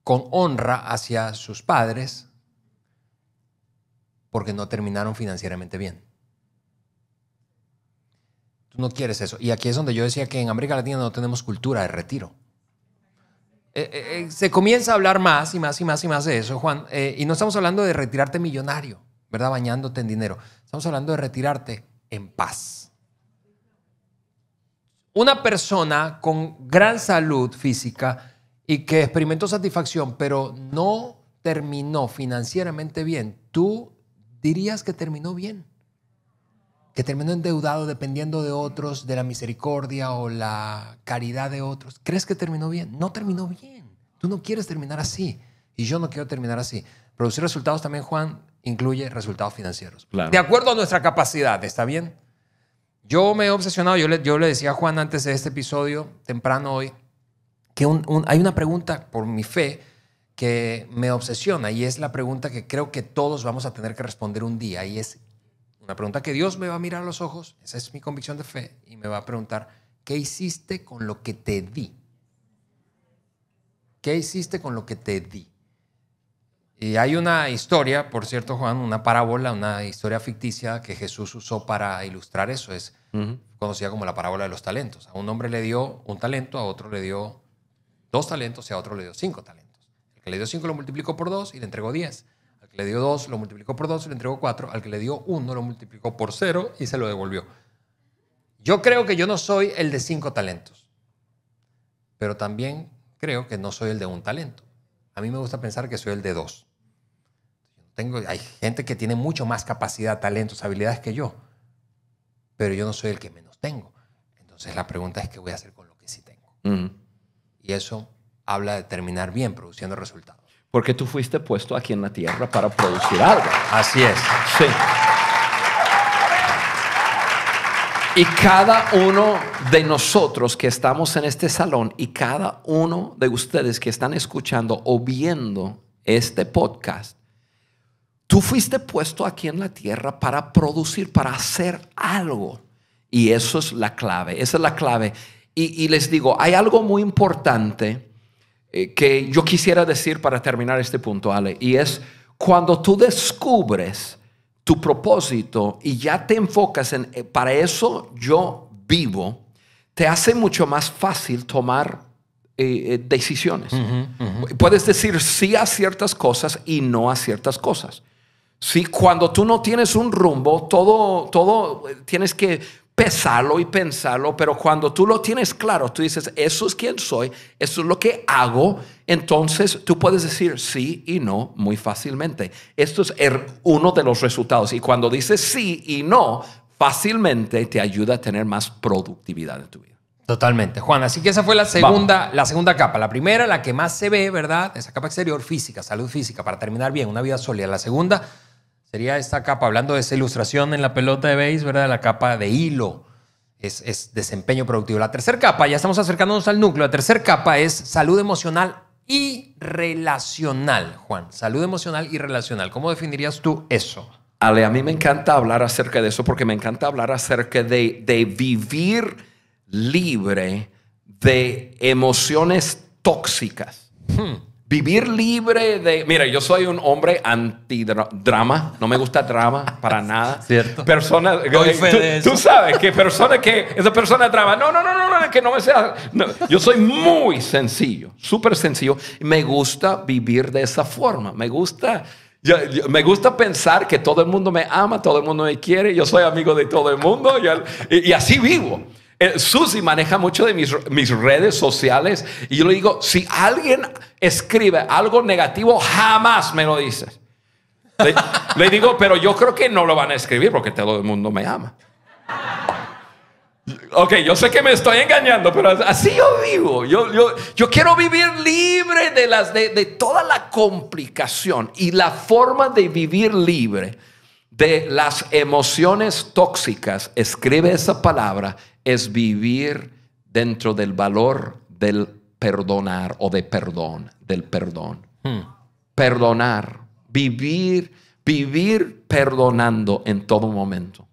con honra hacia sus padres porque no terminaron financieramente bien. Tú no quieres eso. Y aquí es donde yo decía que en América Latina no tenemos cultura de retiro. Eh, eh, eh, se comienza a hablar más y más y más y más de eso, Juan. y no estamos hablando de retirarte millonario, ¿verdad? Bañándote en dinero. Estamos hablando de retirarte en paz. Una persona con gran salud física y que experimentó satisfacción, pero no terminó financieramente bien, tú dirías que terminó bien que terminó endeudado dependiendo de otros, de la misericordia o la caridad de otros. ¿Crees que terminó bien? No terminó bien. Tú no quieres terminar así. Y yo no quiero terminar así. Producir resultados también, Juan, incluye resultados financieros. De acuerdo a nuestra capacidad, ¿está bien? Yo me he obsesionado, yo le, yo le decía a Juan antes de este episodio, temprano hoy, que hay una pregunta por mi fe que me obsesiona y es la pregunta que creo que todos vamos a tener que responder un día y es una pregunta que Dios me va a mirar a los ojos, esa es mi convicción de fe, y me va a preguntar, ¿qué hiciste con lo que te di? ¿Qué hiciste con lo que te di? Y hay una historia, por cierto, Juan, una parábola, una historia ficticia que Jesús usó para ilustrar eso. Es conocida como la parábola de los talentos. A un hombre le dio un talento, a otro le dio dos talentos y a otro le dio cinco talentos. El que le dio cinco lo multiplicó por dos y le entregó diez le dio dos, lo multiplicó por dos, y le entregó cuatro. al que le dio uno, lo multiplicó por cero y se lo devolvió. Yo creo que yo no soy el de cinco talentos, pero también creo que no soy el de un talento. A mí me gusta pensar que soy el de dos. Tengo, hay gente que tiene mucho más capacidad, talentos, habilidades que yo, pero yo no soy el que menos tengo. Entonces la pregunta es qué voy a hacer con lo que sí tengo. Y eso habla de terminar bien produciendo resultados porque tú fuiste puesto aquí en la tierra para producir algo. Así es. Sí. Y cada uno de nosotros que estamos en este salón y cada uno de ustedes que están escuchando o viendo este podcast, tú fuiste puesto aquí en la tierra para producir, para hacer algo. Y eso es la clave, esa es la clave. Y, y les digo, hay algo muy importante eh, que yo quisiera decir para terminar este punto, Ale, y es cuando tú descubres tu propósito y ya te enfocas en, eh, para eso yo vivo, te hace mucho más fácil tomar eh, decisiones. Puedes decir sí a ciertas cosas y no a ciertas cosas. Sí, cuando tú no tienes un rumbo, todo, todo tienes que pesarlo y pensarlo, pero cuando tú lo tienes claro, tú dices, eso es quien soy, eso es lo que hago, entonces tú puedes decir sí y no muy fácilmente. Esto es er, uno de los resultados. Y cuando dices sí y no, fácilmente te ayuda a tener más productividad en tu vida. Totalmente, Juan. Así que esa fue la segunda, la segunda capa. La primera, la que más se ve, ¿verdad? Esa capa exterior, física, salud física, para terminar bien, una vida sólida. La segunda, sería esta capa, hablando de esa ilustración en la pelota de base, ¿verdad? La capa de hilo es, desempeño productivo. La tercera capa, ya estamos acercándonos al núcleo, la tercera capa es salud emocional y relacional, Juan. Salud emocional y relacional. ¿Cómo definirías tú eso? Ale, a mí me encanta hablar acerca de eso porque me encanta hablar acerca de, de vivir libre de emociones tóxicas. Hmm. Vivir libre de. Mira, yo soy un hombre anti-drama. No me gusta drama para nada. Cierto. Persona. Eh, tú, sabes que persona que. Esa persona drama. No, no, no, no, que no me sea. Yo soy muy sencillo. Súper sencillo. Me gusta vivir de esa forma. Me gusta. Yo, me gusta pensar que todo el mundo me ama, todo el mundo me quiere, yo soy amigo de todo el mundo y, y así vivo. Eh, Susi maneja mucho de mis, redes sociales y yo le digo, si alguien escribe algo negativo, jamás me lo dices. Le, digo, pero yo creo que no lo van a escribir porque todo el mundo me ama. Ok, yo sé que me estoy engañando, pero así yo vivo. Yo, yo, quiero vivir libre de, las, de, de toda la complicación y la forma de vivir libre de las emociones tóxicas. Escribe esa palabra es vivir dentro del valor del perdonar o de perdón, del perdón. Hmm. Perdonar, vivir, vivir perdonando en todo momento.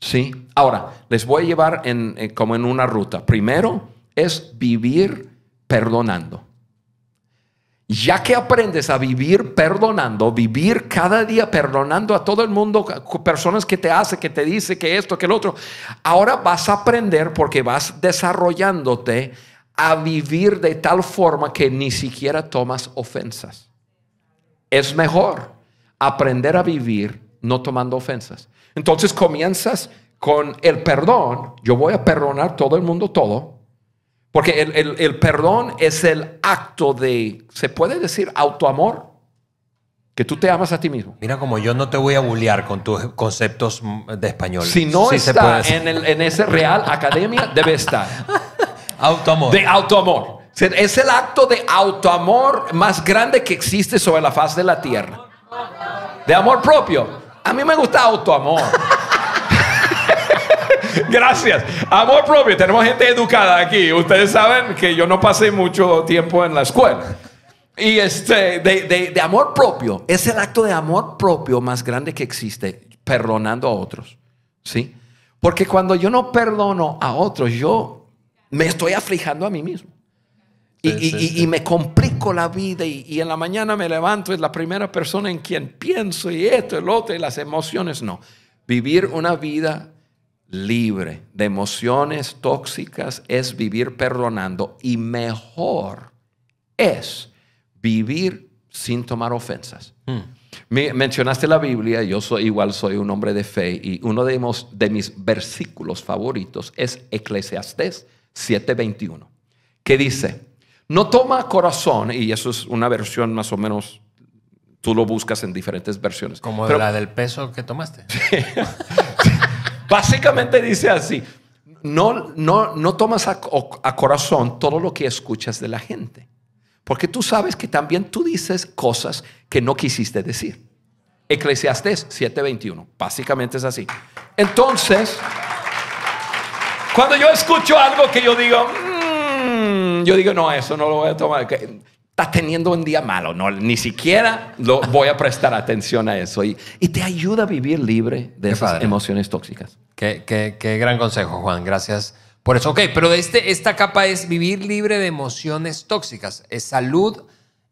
¿Sí? Ahora, les voy a llevar eh, como en una ruta. Primero es vivir perdonando. Ya que aprendes a vivir perdonando, vivir cada día perdonando a todo el mundo, personas que te hacen, que te dice que esto, que el otro, ahora vas a aprender porque vas desarrollándote a vivir de tal forma que ni siquiera tomas ofensas. Es mejor aprender a vivir no tomando ofensas. Entonces comienzas con el perdón, yo voy a perdonar todo el mundo todo, porque el, el, perdón es el acto de, ¿se puede decir autoamor? Que tú te amas a ti mismo. Mira, como yo no te voy a bullear con tus conceptos de español. Si no está en, el, en, ese Real Academia, debe estar. Autoamor. De autoamor. Es el acto de autoamor más grande que existe sobre la faz de la tierra. De amor propio. A mí me gusta autoamor. Gracias. Amor propio. Tenemos gente educada aquí. Ustedes saben que yo no pasé mucho tiempo en la escuela. Y este, de, amor propio. Es el acto de amor propio más grande que existe, perdonando a otros. ¿Sí? Porque cuando yo no perdono a otros, yo me estoy aflijando a mí mismo. Y, me complico la vida y, y, en la mañana me levanto, es la primera persona en quien pienso y esto, el otro, y las emociones, no. Vivir una vida libre de emociones tóxicas es vivir perdonando y mejor es vivir sin tomar ofensas. Hmm. mencionaste la Biblia, yo soy igual, soy un hombre de fe y uno de, mis versículos favoritos es Eclesiastés 7:21, que dice, no toma corazón, y eso es una versión más o menos, tú lo buscas en diferentes versiones. Como la del peso que tomaste. Básicamente dice así, no, no, no tomas a, corazón todo lo que escuchas de la gente, porque tú sabes que también tú dices cosas que no quisiste decir. Eclesiastés 7:21, básicamente es así. Entonces, cuando yo escucho algo que yo digo, mm", yo digo, no, eso no lo voy a tomar está teniendo un día malo, no, ni siquiera lo, voy a prestar atención a eso. Y, y, te ayuda a vivir libre de esas emociones tóxicas. Qué, qué, qué, gran consejo, Juan. Gracias por eso. Ok, pero este, esta capa es vivir libre de emociones tóxicas. Es salud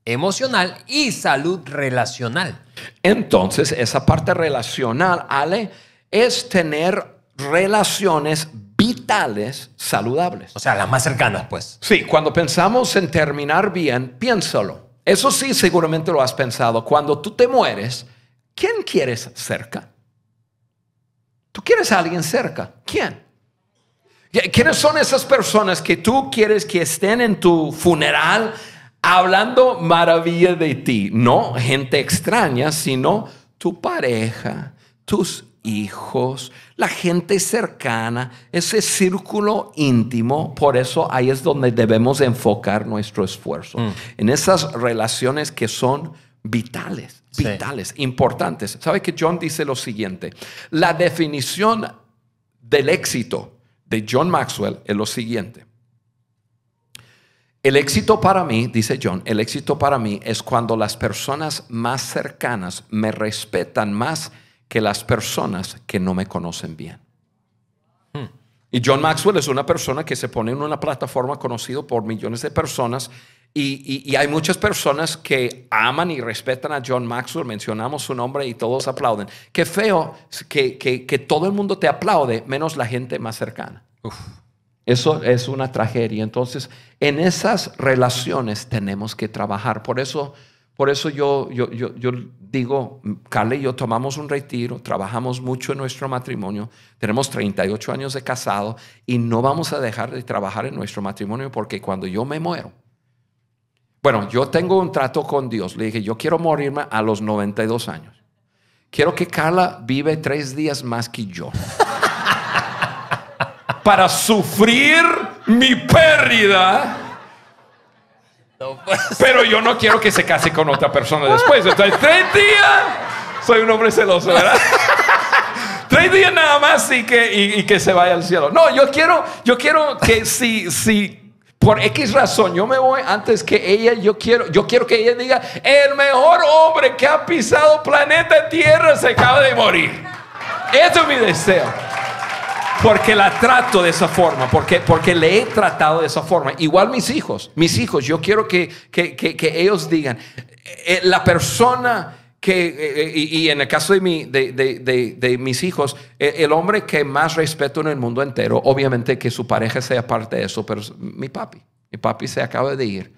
emocional y salud relacional. Entonces, esa parte relacional, Ale, es tener relaciones vitales saludables. O sea, las más cercanas, pues. Sí, cuando pensamos en terminar bien, piénsalo. Eso sí, seguramente lo has pensado. Cuando tú te mueres, ¿quién quieres cerca? ¿Tú quieres a alguien cerca? ¿Quién? ¿Quiénes son esas personas que tú quieres que estén en tu funeral hablando maravilla de ti? No gente extraña, sino tu pareja, tus hijos, la gente cercana, ese círculo íntimo. Por eso ahí es donde debemos enfocar nuestro esfuerzo, mm. en esas relaciones que son vitales, vitales, importantes. ¿Sabe que John dice lo siguiente? La definición del éxito de John Maxwell es lo siguiente. El éxito para mí, dice John, el éxito para mí es cuando las personas más cercanas me respetan más que las personas que no me conocen bien. Y John Maxwell es una persona que se pone en una plataforma conocida por millones de personas y, hay muchas personas que aman y respetan a John Maxwell, mencionamos su nombre y todos aplauden. Qué feo que, que, todo el mundo te aplaude, menos la gente más cercana. Eso es una tragedia. Entonces, en esas relaciones tenemos que trabajar. Por eso por eso yo, yo, digo, Carla y yo tomamos un retiro, trabajamos mucho en nuestro matrimonio, tenemos 38 años de casado y no vamos a dejar de trabajar en nuestro matrimonio porque cuando yo me muero, bueno, yo tengo un trato con Dios, le dije, yo quiero morirme a los 92 años. Quiero que Carla vive tres días más que yo. para sufrir mi pérdida pero yo no quiero que se case con otra persona después. Entonces, tres días. Soy un hombre celoso, ¿verdad? tres días nada más y que, que se vaya al cielo. No, yo quiero, yo quiero que si, si por X razón yo me voy antes que ella, yo quiero, yo quiero que ella diga, el mejor hombre que ha pisado planeta Tierra se acaba de morir. Eso es mi deseo porque la trato de esa forma, porque, porque le he tratado de esa forma. Igual mis hijos, mis hijos, yo quiero que, que, que, ellos digan, eh, eh, la persona que, eh, y, en el caso de, mi, de, de, de, mis hijos, el hombre que más respeto en el mundo entero, obviamente que su pareja sea parte de eso, pero mi papi, mi papi se acaba de ir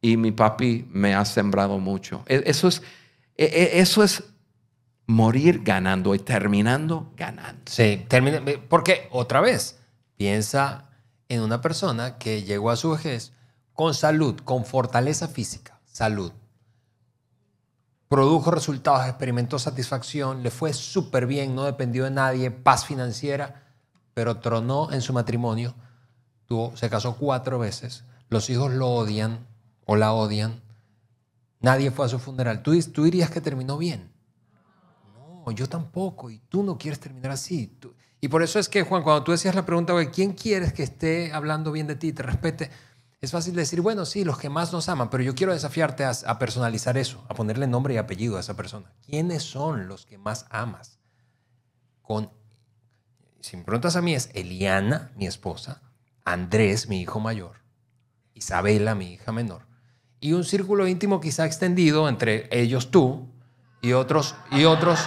y mi papi me ha sembrado mucho. E, eso es, e, e, eso es morir ganando y terminando ganando. Sí, porque otra vez, piensa en una persona que llegó a su vejez con salud, con fortaleza física, salud. Produjo resultados, experimentó satisfacción, le fue súper bien, no dependió de nadie, paz financiera, pero tronó en su matrimonio, tuvo, se casó cuatro veces, los hijos lo odian o la odian, nadie fue a su funeral. tú dirías que terminó bien yo tampoco, y tú no quieres terminar así. Y por eso es que, Juan, cuando tú decías la pregunta, ¿quién quieres que esté hablando bien de ti, te respete? Es fácil decir, bueno, sí, los que más nos aman, pero yo quiero desafiarte a, personalizar eso, a ponerle nombre y apellido a esa persona. ¿Quiénes son los que más amas? Con, si me preguntas a mí, es Eliana, mi esposa, Andrés, mi hijo mayor, Isabela, mi hija menor, y un círculo íntimo quizá extendido entre ellos tú y otros, y otros.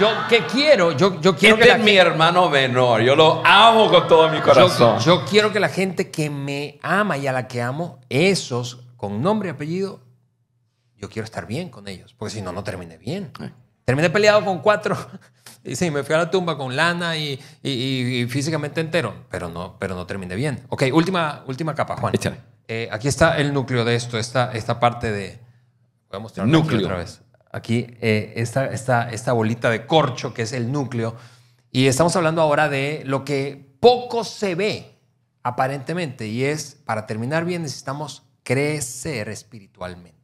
Yo que quiero, yo, yo quiero este que es mi hermano menor, yo lo amo con todo mi corazón. Yo, quiero que la gente que me ama y a la que amo, esos con nombre y apellido, yo quiero estar bien con ellos, porque si no, no termine bien. Eh. Terminé peleado con cuatro y sí, me fui a la tumba con lana y, físicamente entero, pero no, pero no terminé bien. Ok, última, última capa, Juan. Eh, aquí está el núcleo de esto, esta, esta parte de... núcleo otra vez aquí eh, está esta, esta bolita de corcho que es el núcleo. Y estamos hablando ahora de lo que poco se ve aparentemente y es, para terminar bien, necesitamos crecer espiritualmente.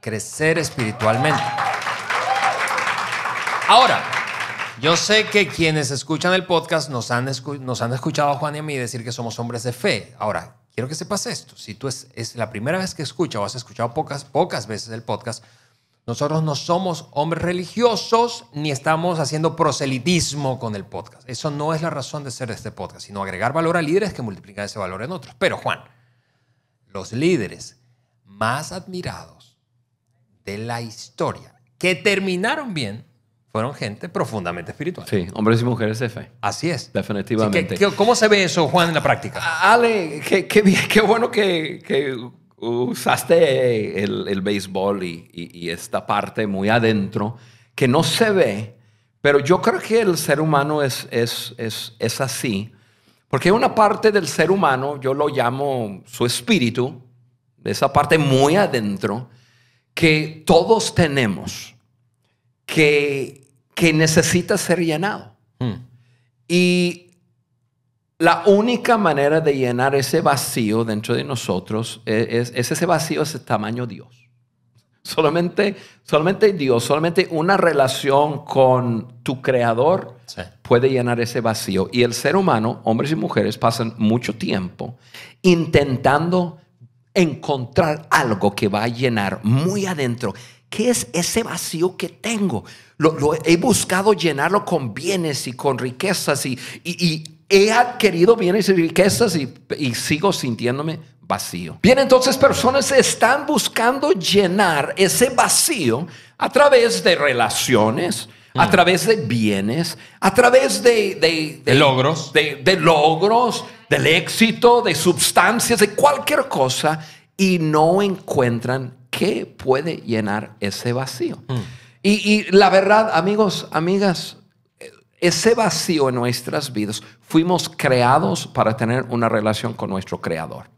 Crecer espiritualmente. Ahora, yo sé que quienes escuchan el podcast nos han, nos han escuchado a Juan y a mí decir que somos hombres de fe. Ahora, quiero que sepas esto. Si tú es, la primera vez que escuchas o has escuchado pocas, pocas veces el podcast, nosotros no somos hombres religiosos ni estamos haciendo proselitismo con el podcast. Eso no es la razón de ser de este podcast, sino agregar valor a líderes que multiplican ese valor en otros. Pero Juan, los líderes más admirados de la historia que terminaron bien fueron gente profundamente espiritual. Sí, hombres y mujeres de fe. Así es. Definitivamente. ¿Cómo se ve eso, Juan, en la práctica? Ale, qué, bueno que, usaste el, béisbol y, esta parte muy adentro que no se ve, pero yo creo que el ser humano es, es, es, es así, porque hay una parte del ser humano, yo lo llamo su espíritu, esa parte muy adentro, que todos tenemos, que que necesita ser llenado. Hmm. Y la única manera de llenar ese vacío dentro de nosotros e-, es, ese vacío, ese tamaño Dios. Solamente, solamente Dios, solamente una relación con tu creador puede llenar ese vacío. Y el ser humano, hombres y mujeres, pasan mucho tiempo intentando encontrar algo que va a llenar muy adentro. ¿Qué es ese vacío que tengo? he buscado llenarlo con bienes y con riquezas y, he adquirido bienes y riquezas y, sigo sintiéndome vacío. Bien, entonces personas están buscando llenar ese vacío a través de relaciones, a mm. través de bienes, a través de, logros, de, logros, del éxito, de sustancias, de cualquier cosa, y no encuentran qué puede llenar ese vacío. Mm. Y, la verdad, amigos, amigas, ese vacío en nuestras vidas, fuimos creados para tener una relación con nuestro Creador.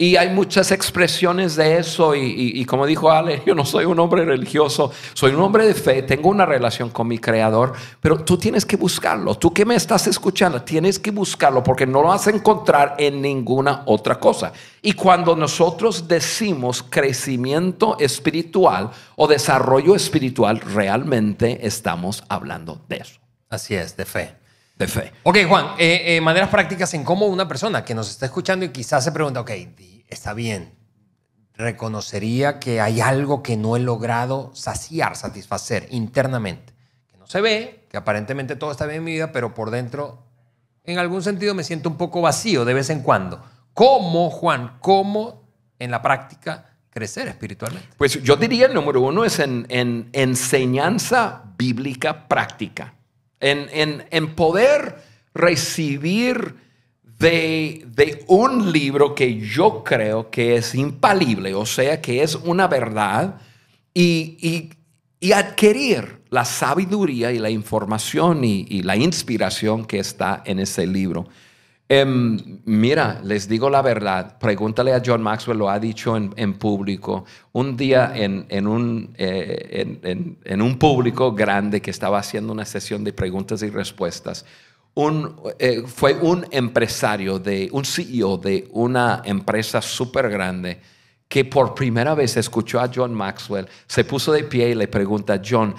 Y hay muchas expresiones de eso y, como dijo Ale, yo no soy un hombre religioso, soy un hombre de fe, tengo una relación con mi creador, pero tú tienes que buscarlo, tú que me estás escuchando, tienes que buscarlo porque no lo vas a encontrar en ninguna otra cosa. Y cuando nosotros decimos crecimiento espiritual o desarrollo espiritual, realmente estamos hablando de eso. Así es, de fe de fe. Ok, Juan, eh, eh, maneras prácticas en cómo una persona que nos está escuchando y quizás se pregunta, ok, está bien, reconocería que hay algo que no he logrado saciar, satisfacer internamente, que no se ve, que aparentemente todo está bien en mi vida, pero por dentro, en algún sentido, me siento un poco vacío de vez en cuando. ¿Cómo, Juan, cómo en la práctica crecer espiritualmente? Pues yo diría, el número uno es en enseñanza bíblica práctica en, poder recibir de, un libro que yo creo que es impalible, o sea, que es una verdad, y, adquirir la sabiduría y la información y la inspiración que está en ese libro. Em, mira, les digo la verdad, pregúntale a John Maxwell, lo ha dicho en, público, un día eh, en, un, público grande que estaba haciendo una sesión de preguntas y respuestas, eh, fue un empresario, de, un CEO de una empresa súper grande que por primera vez escuchó a John Maxwell, se puso de pie y le pregunta, John,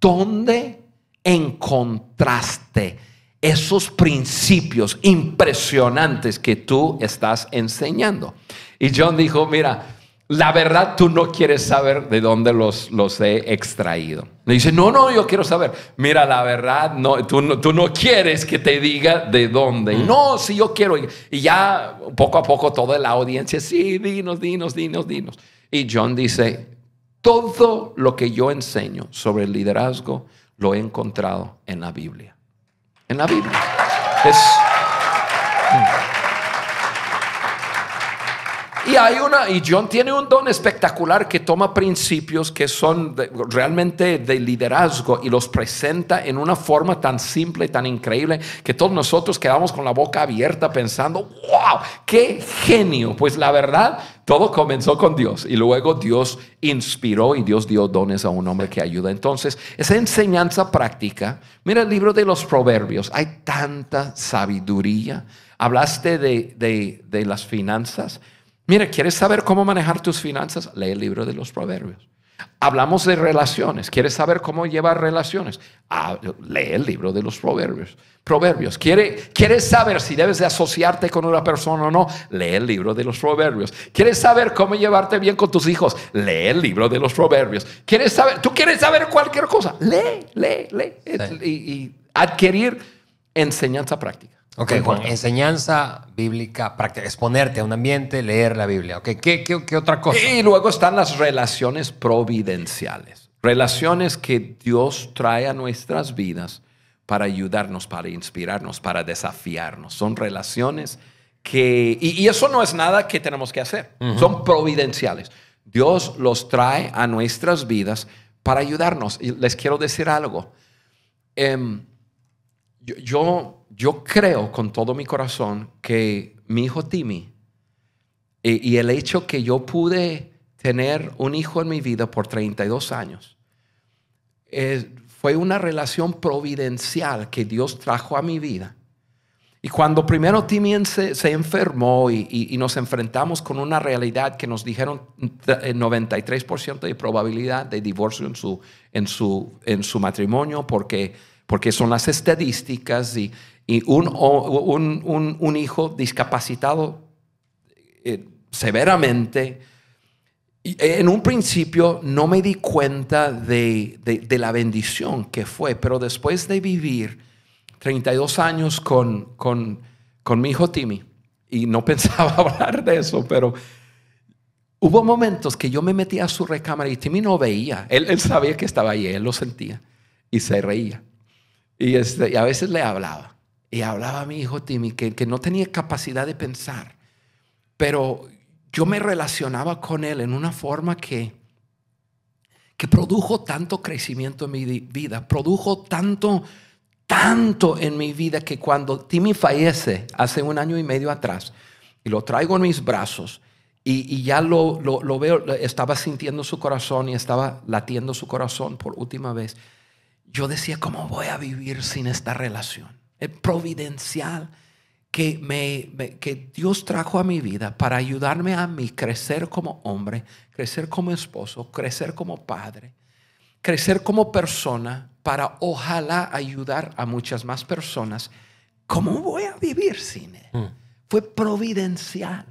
¿dónde encontraste? esos principios impresionantes que tú estás enseñando. Y John dijo, mira, la verdad tú no quieres saber de dónde los, he extraído. Le dice, no, no, yo quiero saber. Mira, la verdad, no, tú, no, quieres que te diga de dónde. Y mm. no, sí, yo quiero. Y ya poco a poco toda la audiencia, sí, dinos, dinos, dinos, dinos. Y John dice, todo lo que yo enseño sobre el liderazgo lo he encontrado en la Biblia en la Biblia. Es. Hmm. Y hay una, y John tiene un don espectacular que toma principios que son realmente de liderazgo y los presenta en una forma tan simple, tan increíble, que todos nosotros quedamos con la boca abierta pensando, wow, qué genio. Pues la verdad, todo comenzó con Dios y luego Dios inspiró y Dios dio dones a un hombre que ayuda. Entonces, esa enseñanza práctica, mira el libro de los proverbios, hay tanta sabiduría. Hablaste de, de, de las finanzas Mira, ¿quieres saber cómo manejar tus finanzas? Lee el libro de los proverbios. Hablamos de relaciones. ¿Quieres saber cómo llevar relaciones? Ah, lee el libro de los proverbios. Proverbios. ¿Quieres, ¿Quieres saber si debes de asociarte con una persona o no? Lee el libro de los proverbios. ¿Quieres saber cómo llevarte bien con tus hijos? Lee el libro de los proverbios. ¿Quieres saber? ¿Tú quieres saber cualquier cosa? Lee, lee, lee. y adquirir enseñanza práctica. Ok, enseñanza bíblica, exponerte a un ambiente, leer la Biblia. Okay, ¿qué, qué, qué otra cosa? Y luego están las relaciones providenciales, relaciones que Dios trae a nuestras vidas para ayudarnos, para inspirarnos, para desafiarnos. Son relaciones que, y, eso no es nada que tenemos que hacer, son providenciales. Dios los trae a nuestras vidas para ayudarnos. Y les quiero decir algo. Em, yo, yo yo creo con todo mi corazón que mi hijo Timmy y el hecho que yo pude tener un hijo en mi vida por 32 años fue una relación providencial que Dios trajo a mi vida. Y cuando primero Timmy se, se enfermó y, y, nos enfrentamos con una realidad que nos dijeron el 93% de probabilidad de divorcio en su, en su, en su matrimonio porque porque son las estadísticas y, y un, hijo discapacitado eh, severamente, eh, en un principio no me di cuenta de, la bendición que fue, pero después de vivir 32 años con, con, mi hijo Timmy, y no pensaba hablar de eso, pero hubo momentos que yo me metía a su recámara y Timmy no veía. Él, él sabía que estaba ahí, él lo sentía y se reía. Y, este, y a veces le hablaba. Y hablaba a mi hijo Timmy, que, que no tenía capacidad de pensar, pero yo me relacionaba con él en una forma que, que produjo tanto crecimiento en mi vida, produjo tanto, tanto en mi vida que cuando Timmy fallece hace un año y medio atrás y lo traigo en mis brazos y, ya lo, veo, estaba sintiendo su corazón y estaba latiendo su corazón por última vez, yo decía, ¿cómo voy a vivir sin esta relación? Eh, providencial que, me, que Dios trajo a mi vida para ayudarme a mí crecer como hombre, crecer como esposo, crecer como padre, crecer como persona para ojalá ayudar a muchas más personas. ¿Cómo voy a vivir sin él? Hmm. Fue providencial.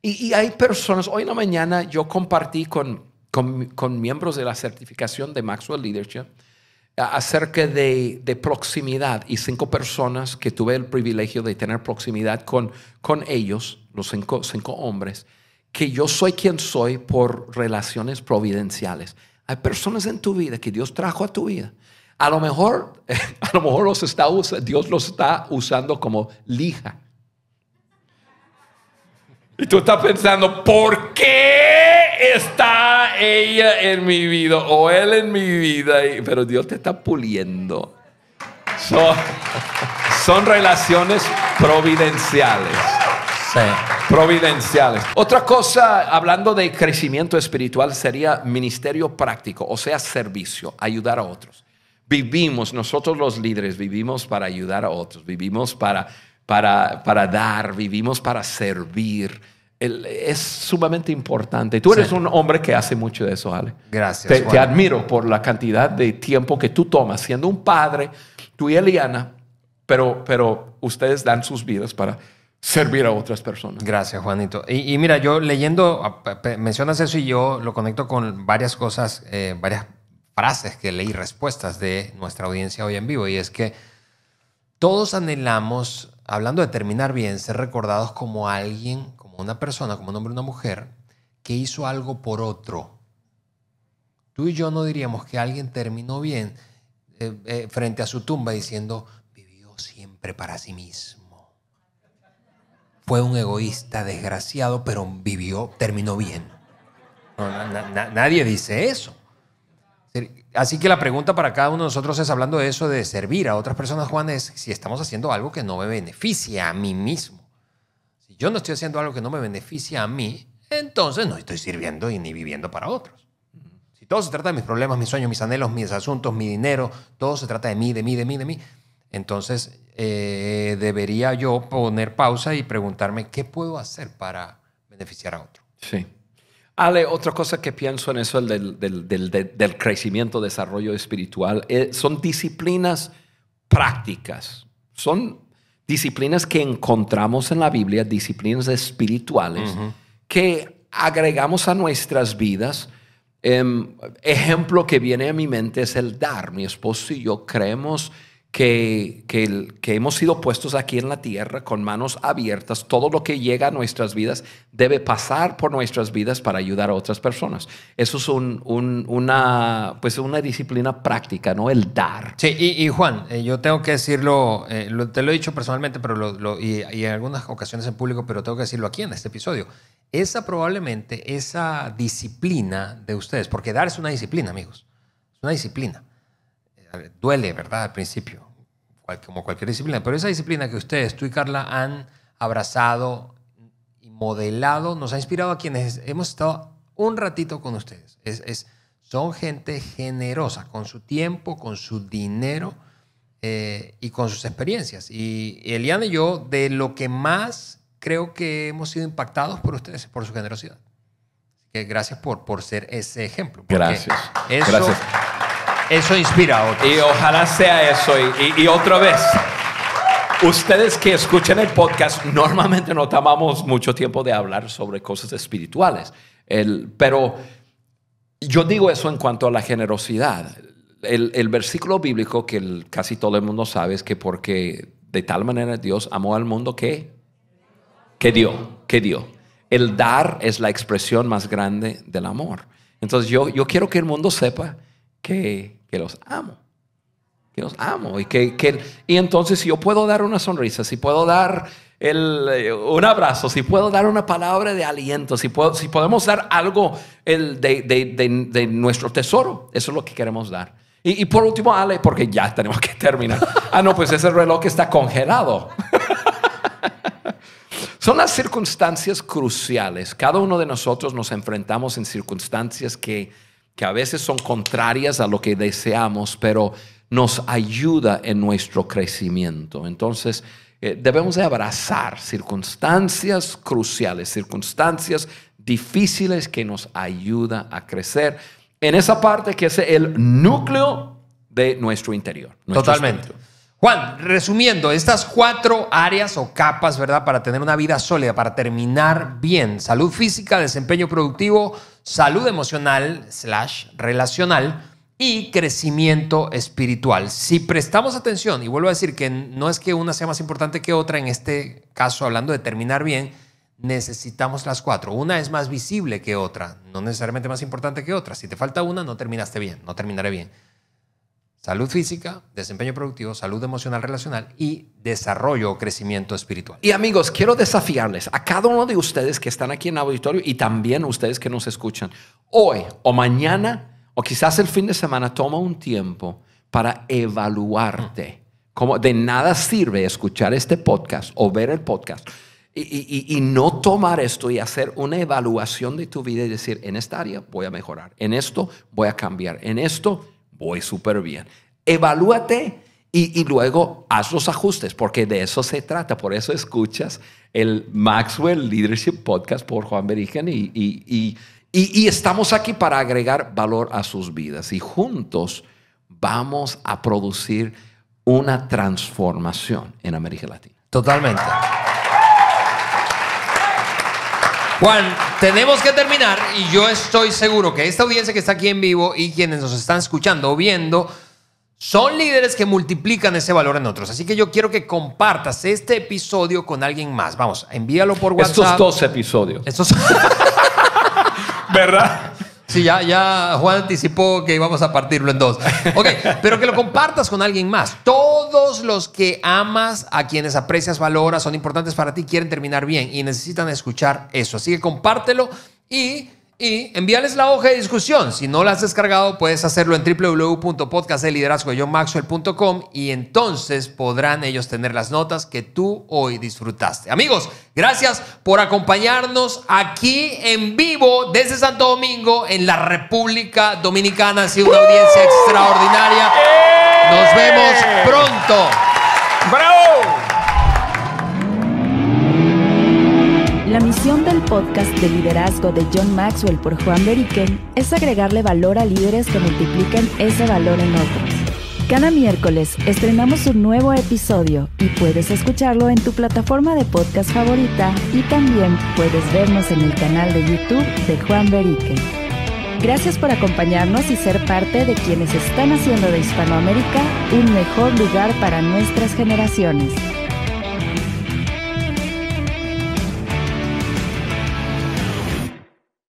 Y, y, hay personas, hoy en la mañana yo compartí con, con, con miembros de la certificación de Maxwell Leadership, acerca de, proximidad y cinco personas que tuve el privilegio de tener proximidad con, con ellos, los cinco, cinco hombres, que yo soy quien soy por relaciones providenciales. Hay personas en tu vida que Dios trajo a tu vida. A lo mejor, a lo mejor los está, Dios los está usando como lija. Y tú estás pensando, ¿por qué? está ella en mi vida o él en mi vida, pero Dios te está puliendo. son relaciones providenciales. Providenciales. Otra cosa, hablando de crecimiento espiritual, sería ministerio práctico, o sea, servicio, ayudar a otros. Vivimos, nosotros los líderes, vivimos para ayudar a otros, vivimos para, para, para dar, vivimos para servir es sumamente importante. Tú eres un hombre que hace mucho de eso, Ale. Gracias. Te, admiro por la cantidad de tiempo que tú tomas siendo un padre, tú y Eliana, pero, pero ustedes dan sus vidas para servir a otras personas. Gracias, Juanito. Y, mira, yo leyendo, mencionas eso y yo lo conecto con varias cosas, eh, varias frases que leí, respuestas de nuestra audiencia hoy en vivo, y es que todos anhelamos, hablando de terminar bien, ser recordados como alguien una persona, como nombre hombre una mujer, que hizo algo por otro. Tú y yo no diríamos que alguien terminó bien eh, eh, frente a su tumba diciendo, vivió siempre para sí mismo. Fue un egoísta desgraciado, pero vivió, terminó bien. nadie dice eso. Así que la pregunta para cada uno de nosotros es, hablando de eso, de servir a otras personas, Juan, es si estamos haciendo algo que no me beneficia a mí mismo yo no estoy haciendo algo que no me beneficia a mí, entonces no estoy sirviendo y ni viviendo para otros. Si todo se trata de mis problemas, mis sueños, mis anhelos, mis asuntos, mi dinero, todo se trata de mí, de mí, de mí, de mí, entonces eh, debería yo poner pausa y preguntarme qué puedo hacer para beneficiar a otro. Sí. Ale, otra cosa que pienso en eso del, crecimiento, desarrollo espiritual, eh, son disciplinas prácticas. Son disciplinas que encontramos en la Biblia, disciplinas espirituales, que agregamos a nuestras vidas. Em, ejemplo que viene a mi mente es el dar. Mi esposo y yo creemos que, que, hemos sido puestos aquí en la tierra con manos abiertas. Todo lo que llega a nuestras vidas debe pasar por nuestras vidas para ayudar a otras personas. Eso es un, una, pues una disciplina práctica, ¿no? El dar. Sí, y, Juan, eh, yo tengo que decirlo, eh, te lo he dicho personalmente pero lo, y, y, en algunas ocasiones en público, pero tengo que decirlo aquí en este episodio. Esa probablemente, esa disciplina de ustedes, porque dar es una disciplina, amigos, es una disciplina. Eh, duele, ¿verdad? Al principio como cualquier disciplina, pero esa disciplina que ustedes, tú y Carla, han abrazado y modelado, nos ha inspirado a quienes hemos estado un ratito con ustedes. Es, son gente generosa con su tiempo, con su dinero eh, y con sus experiencias. Y Eliana y yo, de lo que más creo que hemos sido impactados por ustedes, por su generosidad. que gracias por, por ser ese ejemplo. Gracias. gracias. Eso inspira a otros. Y ojalá sea eso. Y, otra vez, ustedes que escuchan el podcast, normalmente no tomamos mucho tiempo de hablar sobre cosas espirituales. El, pero yo digo eso en cuanto a la generosidad. El, versículo bíblico que casi todo el mundo sabe es que porque de tal manera Dios amó al mundo que, que dio, que dio. El dar es la expresión más grande del amor. Entonces yo, yo quiero que el mundo sepa que que los amo. Que los amo. Y, que, y entonces si yo puedo dar una sonrisa, si puedo dar eh, un abrazo, si puedo dar una palabra de aliento, si, puedo, si podemos dar algo el, de, nuestro tesoro, eso es lo que queremos dar. Y, y, por último, Ale, porque ya tenemos que terminar. Ah, no, pues ese reloj está congelado. Son las circunstancias cruciales. Cada uno de nosotros nos enfrentamos en circunstancias que que a veces son contrarias a lo que deseamos, pero nos ayuda en nuestro crecimiento. Entonces, eh, debemos de abrazar circunstancias cruciales, circunstancias difíciles que nos ayuda a crecer en esa parte que es el núcleo de nuestro interior. Totalmente. Juan, resumiendo, estas cuatro áreas o capas, ¿verdad? Para tener una vida sólida, para terminar bien, salud física, desempeño productivo, salud emocional slash relacional y crecimiento espiritual. Si prestamos atención, y vuelvo a decir que no es que una sea más importante que otra, en este caso hablando de terminar bien, necesitamos las cuatro. Una es más visible que otra, no necesariamente más importante que otra. Si te falta una, no terminaste bien, no terminaré bien. Salud física, desempeño productivo, salud emocional relacional y desarrollo o crecimiento espiritual. Y amigos, quiero desafiarles a cada uno de ustedes que están aquí en el auditorio y también ustedes que nos escuchan. Hoy o mañana o quizás el fin de semana toma un tiempo para evaluarte. Como de nada sirve escuchar este podcast o ver el podcast y, y, no tomar esto y hacer una evaluación de tu vida y decir, en esta área voy a mejorar, en esto voy a cambiar, en esto voy súper bien. Evalúate y, luego haz los ajustes, porque de eso se trata. Por eso escuchas el Maxwell Leadership Podcast por Juan Berigen y, y estamos aquí para agregar valor a sus vidas. Y juntos vamos a producir una transformación en América Latina. Totalmente. Juan, tenemos que terminar y yo estoy seguro que esta audiencia que está aquí en vivo y quienes nos están escuchando o viendo son líderes que multiplican ese valor en otros. Así que yo quiero que compartas este episodio con alguien más. Vamos, envíalo por WhatsApp. Estos dos episodios. ¿Verdad? Sí, ya, ya Juan anticipó que íbamos a partirlo en dos. Ok, pero que lo compartas con alguien más. Todo los que amas, a quienes aprecias, valoras, son importantes para ti, quieren terminar bien y necesitan escuchar eso. Así que compártelo y, envíales la hoja de discusión. Si no la has descargado, puedes hacerlo en www.podcasteliderazgo-maxwell.com y entonces podrán ellos tener las notas que tú hoy disfrutaste. Amigos, gracias por acompañarnos aquí en vivo desde Santo Domingo, en la República Dominicana. Ha sido una audiencia ¡Uh! extraordinaria. ¡Eh! Nos vemos ¡Eh! pronto. ¡Bravo! La misión del podcast de liderazgo de John Maxwell por Juan Beriken es agregarle valor a líderes que multipliquen ese valor en otros. Cada miércoles estrenamos un nuevo episodio y puedes escucharlo en tu plataforma de podcast favorita y también puedes vernos en el canal de YouTube de Juan Beriken. Gracias por acompañarnos y ser parte de quienes están haciendo de Hispanoamérica un mejor lugar para nuestras generaciones.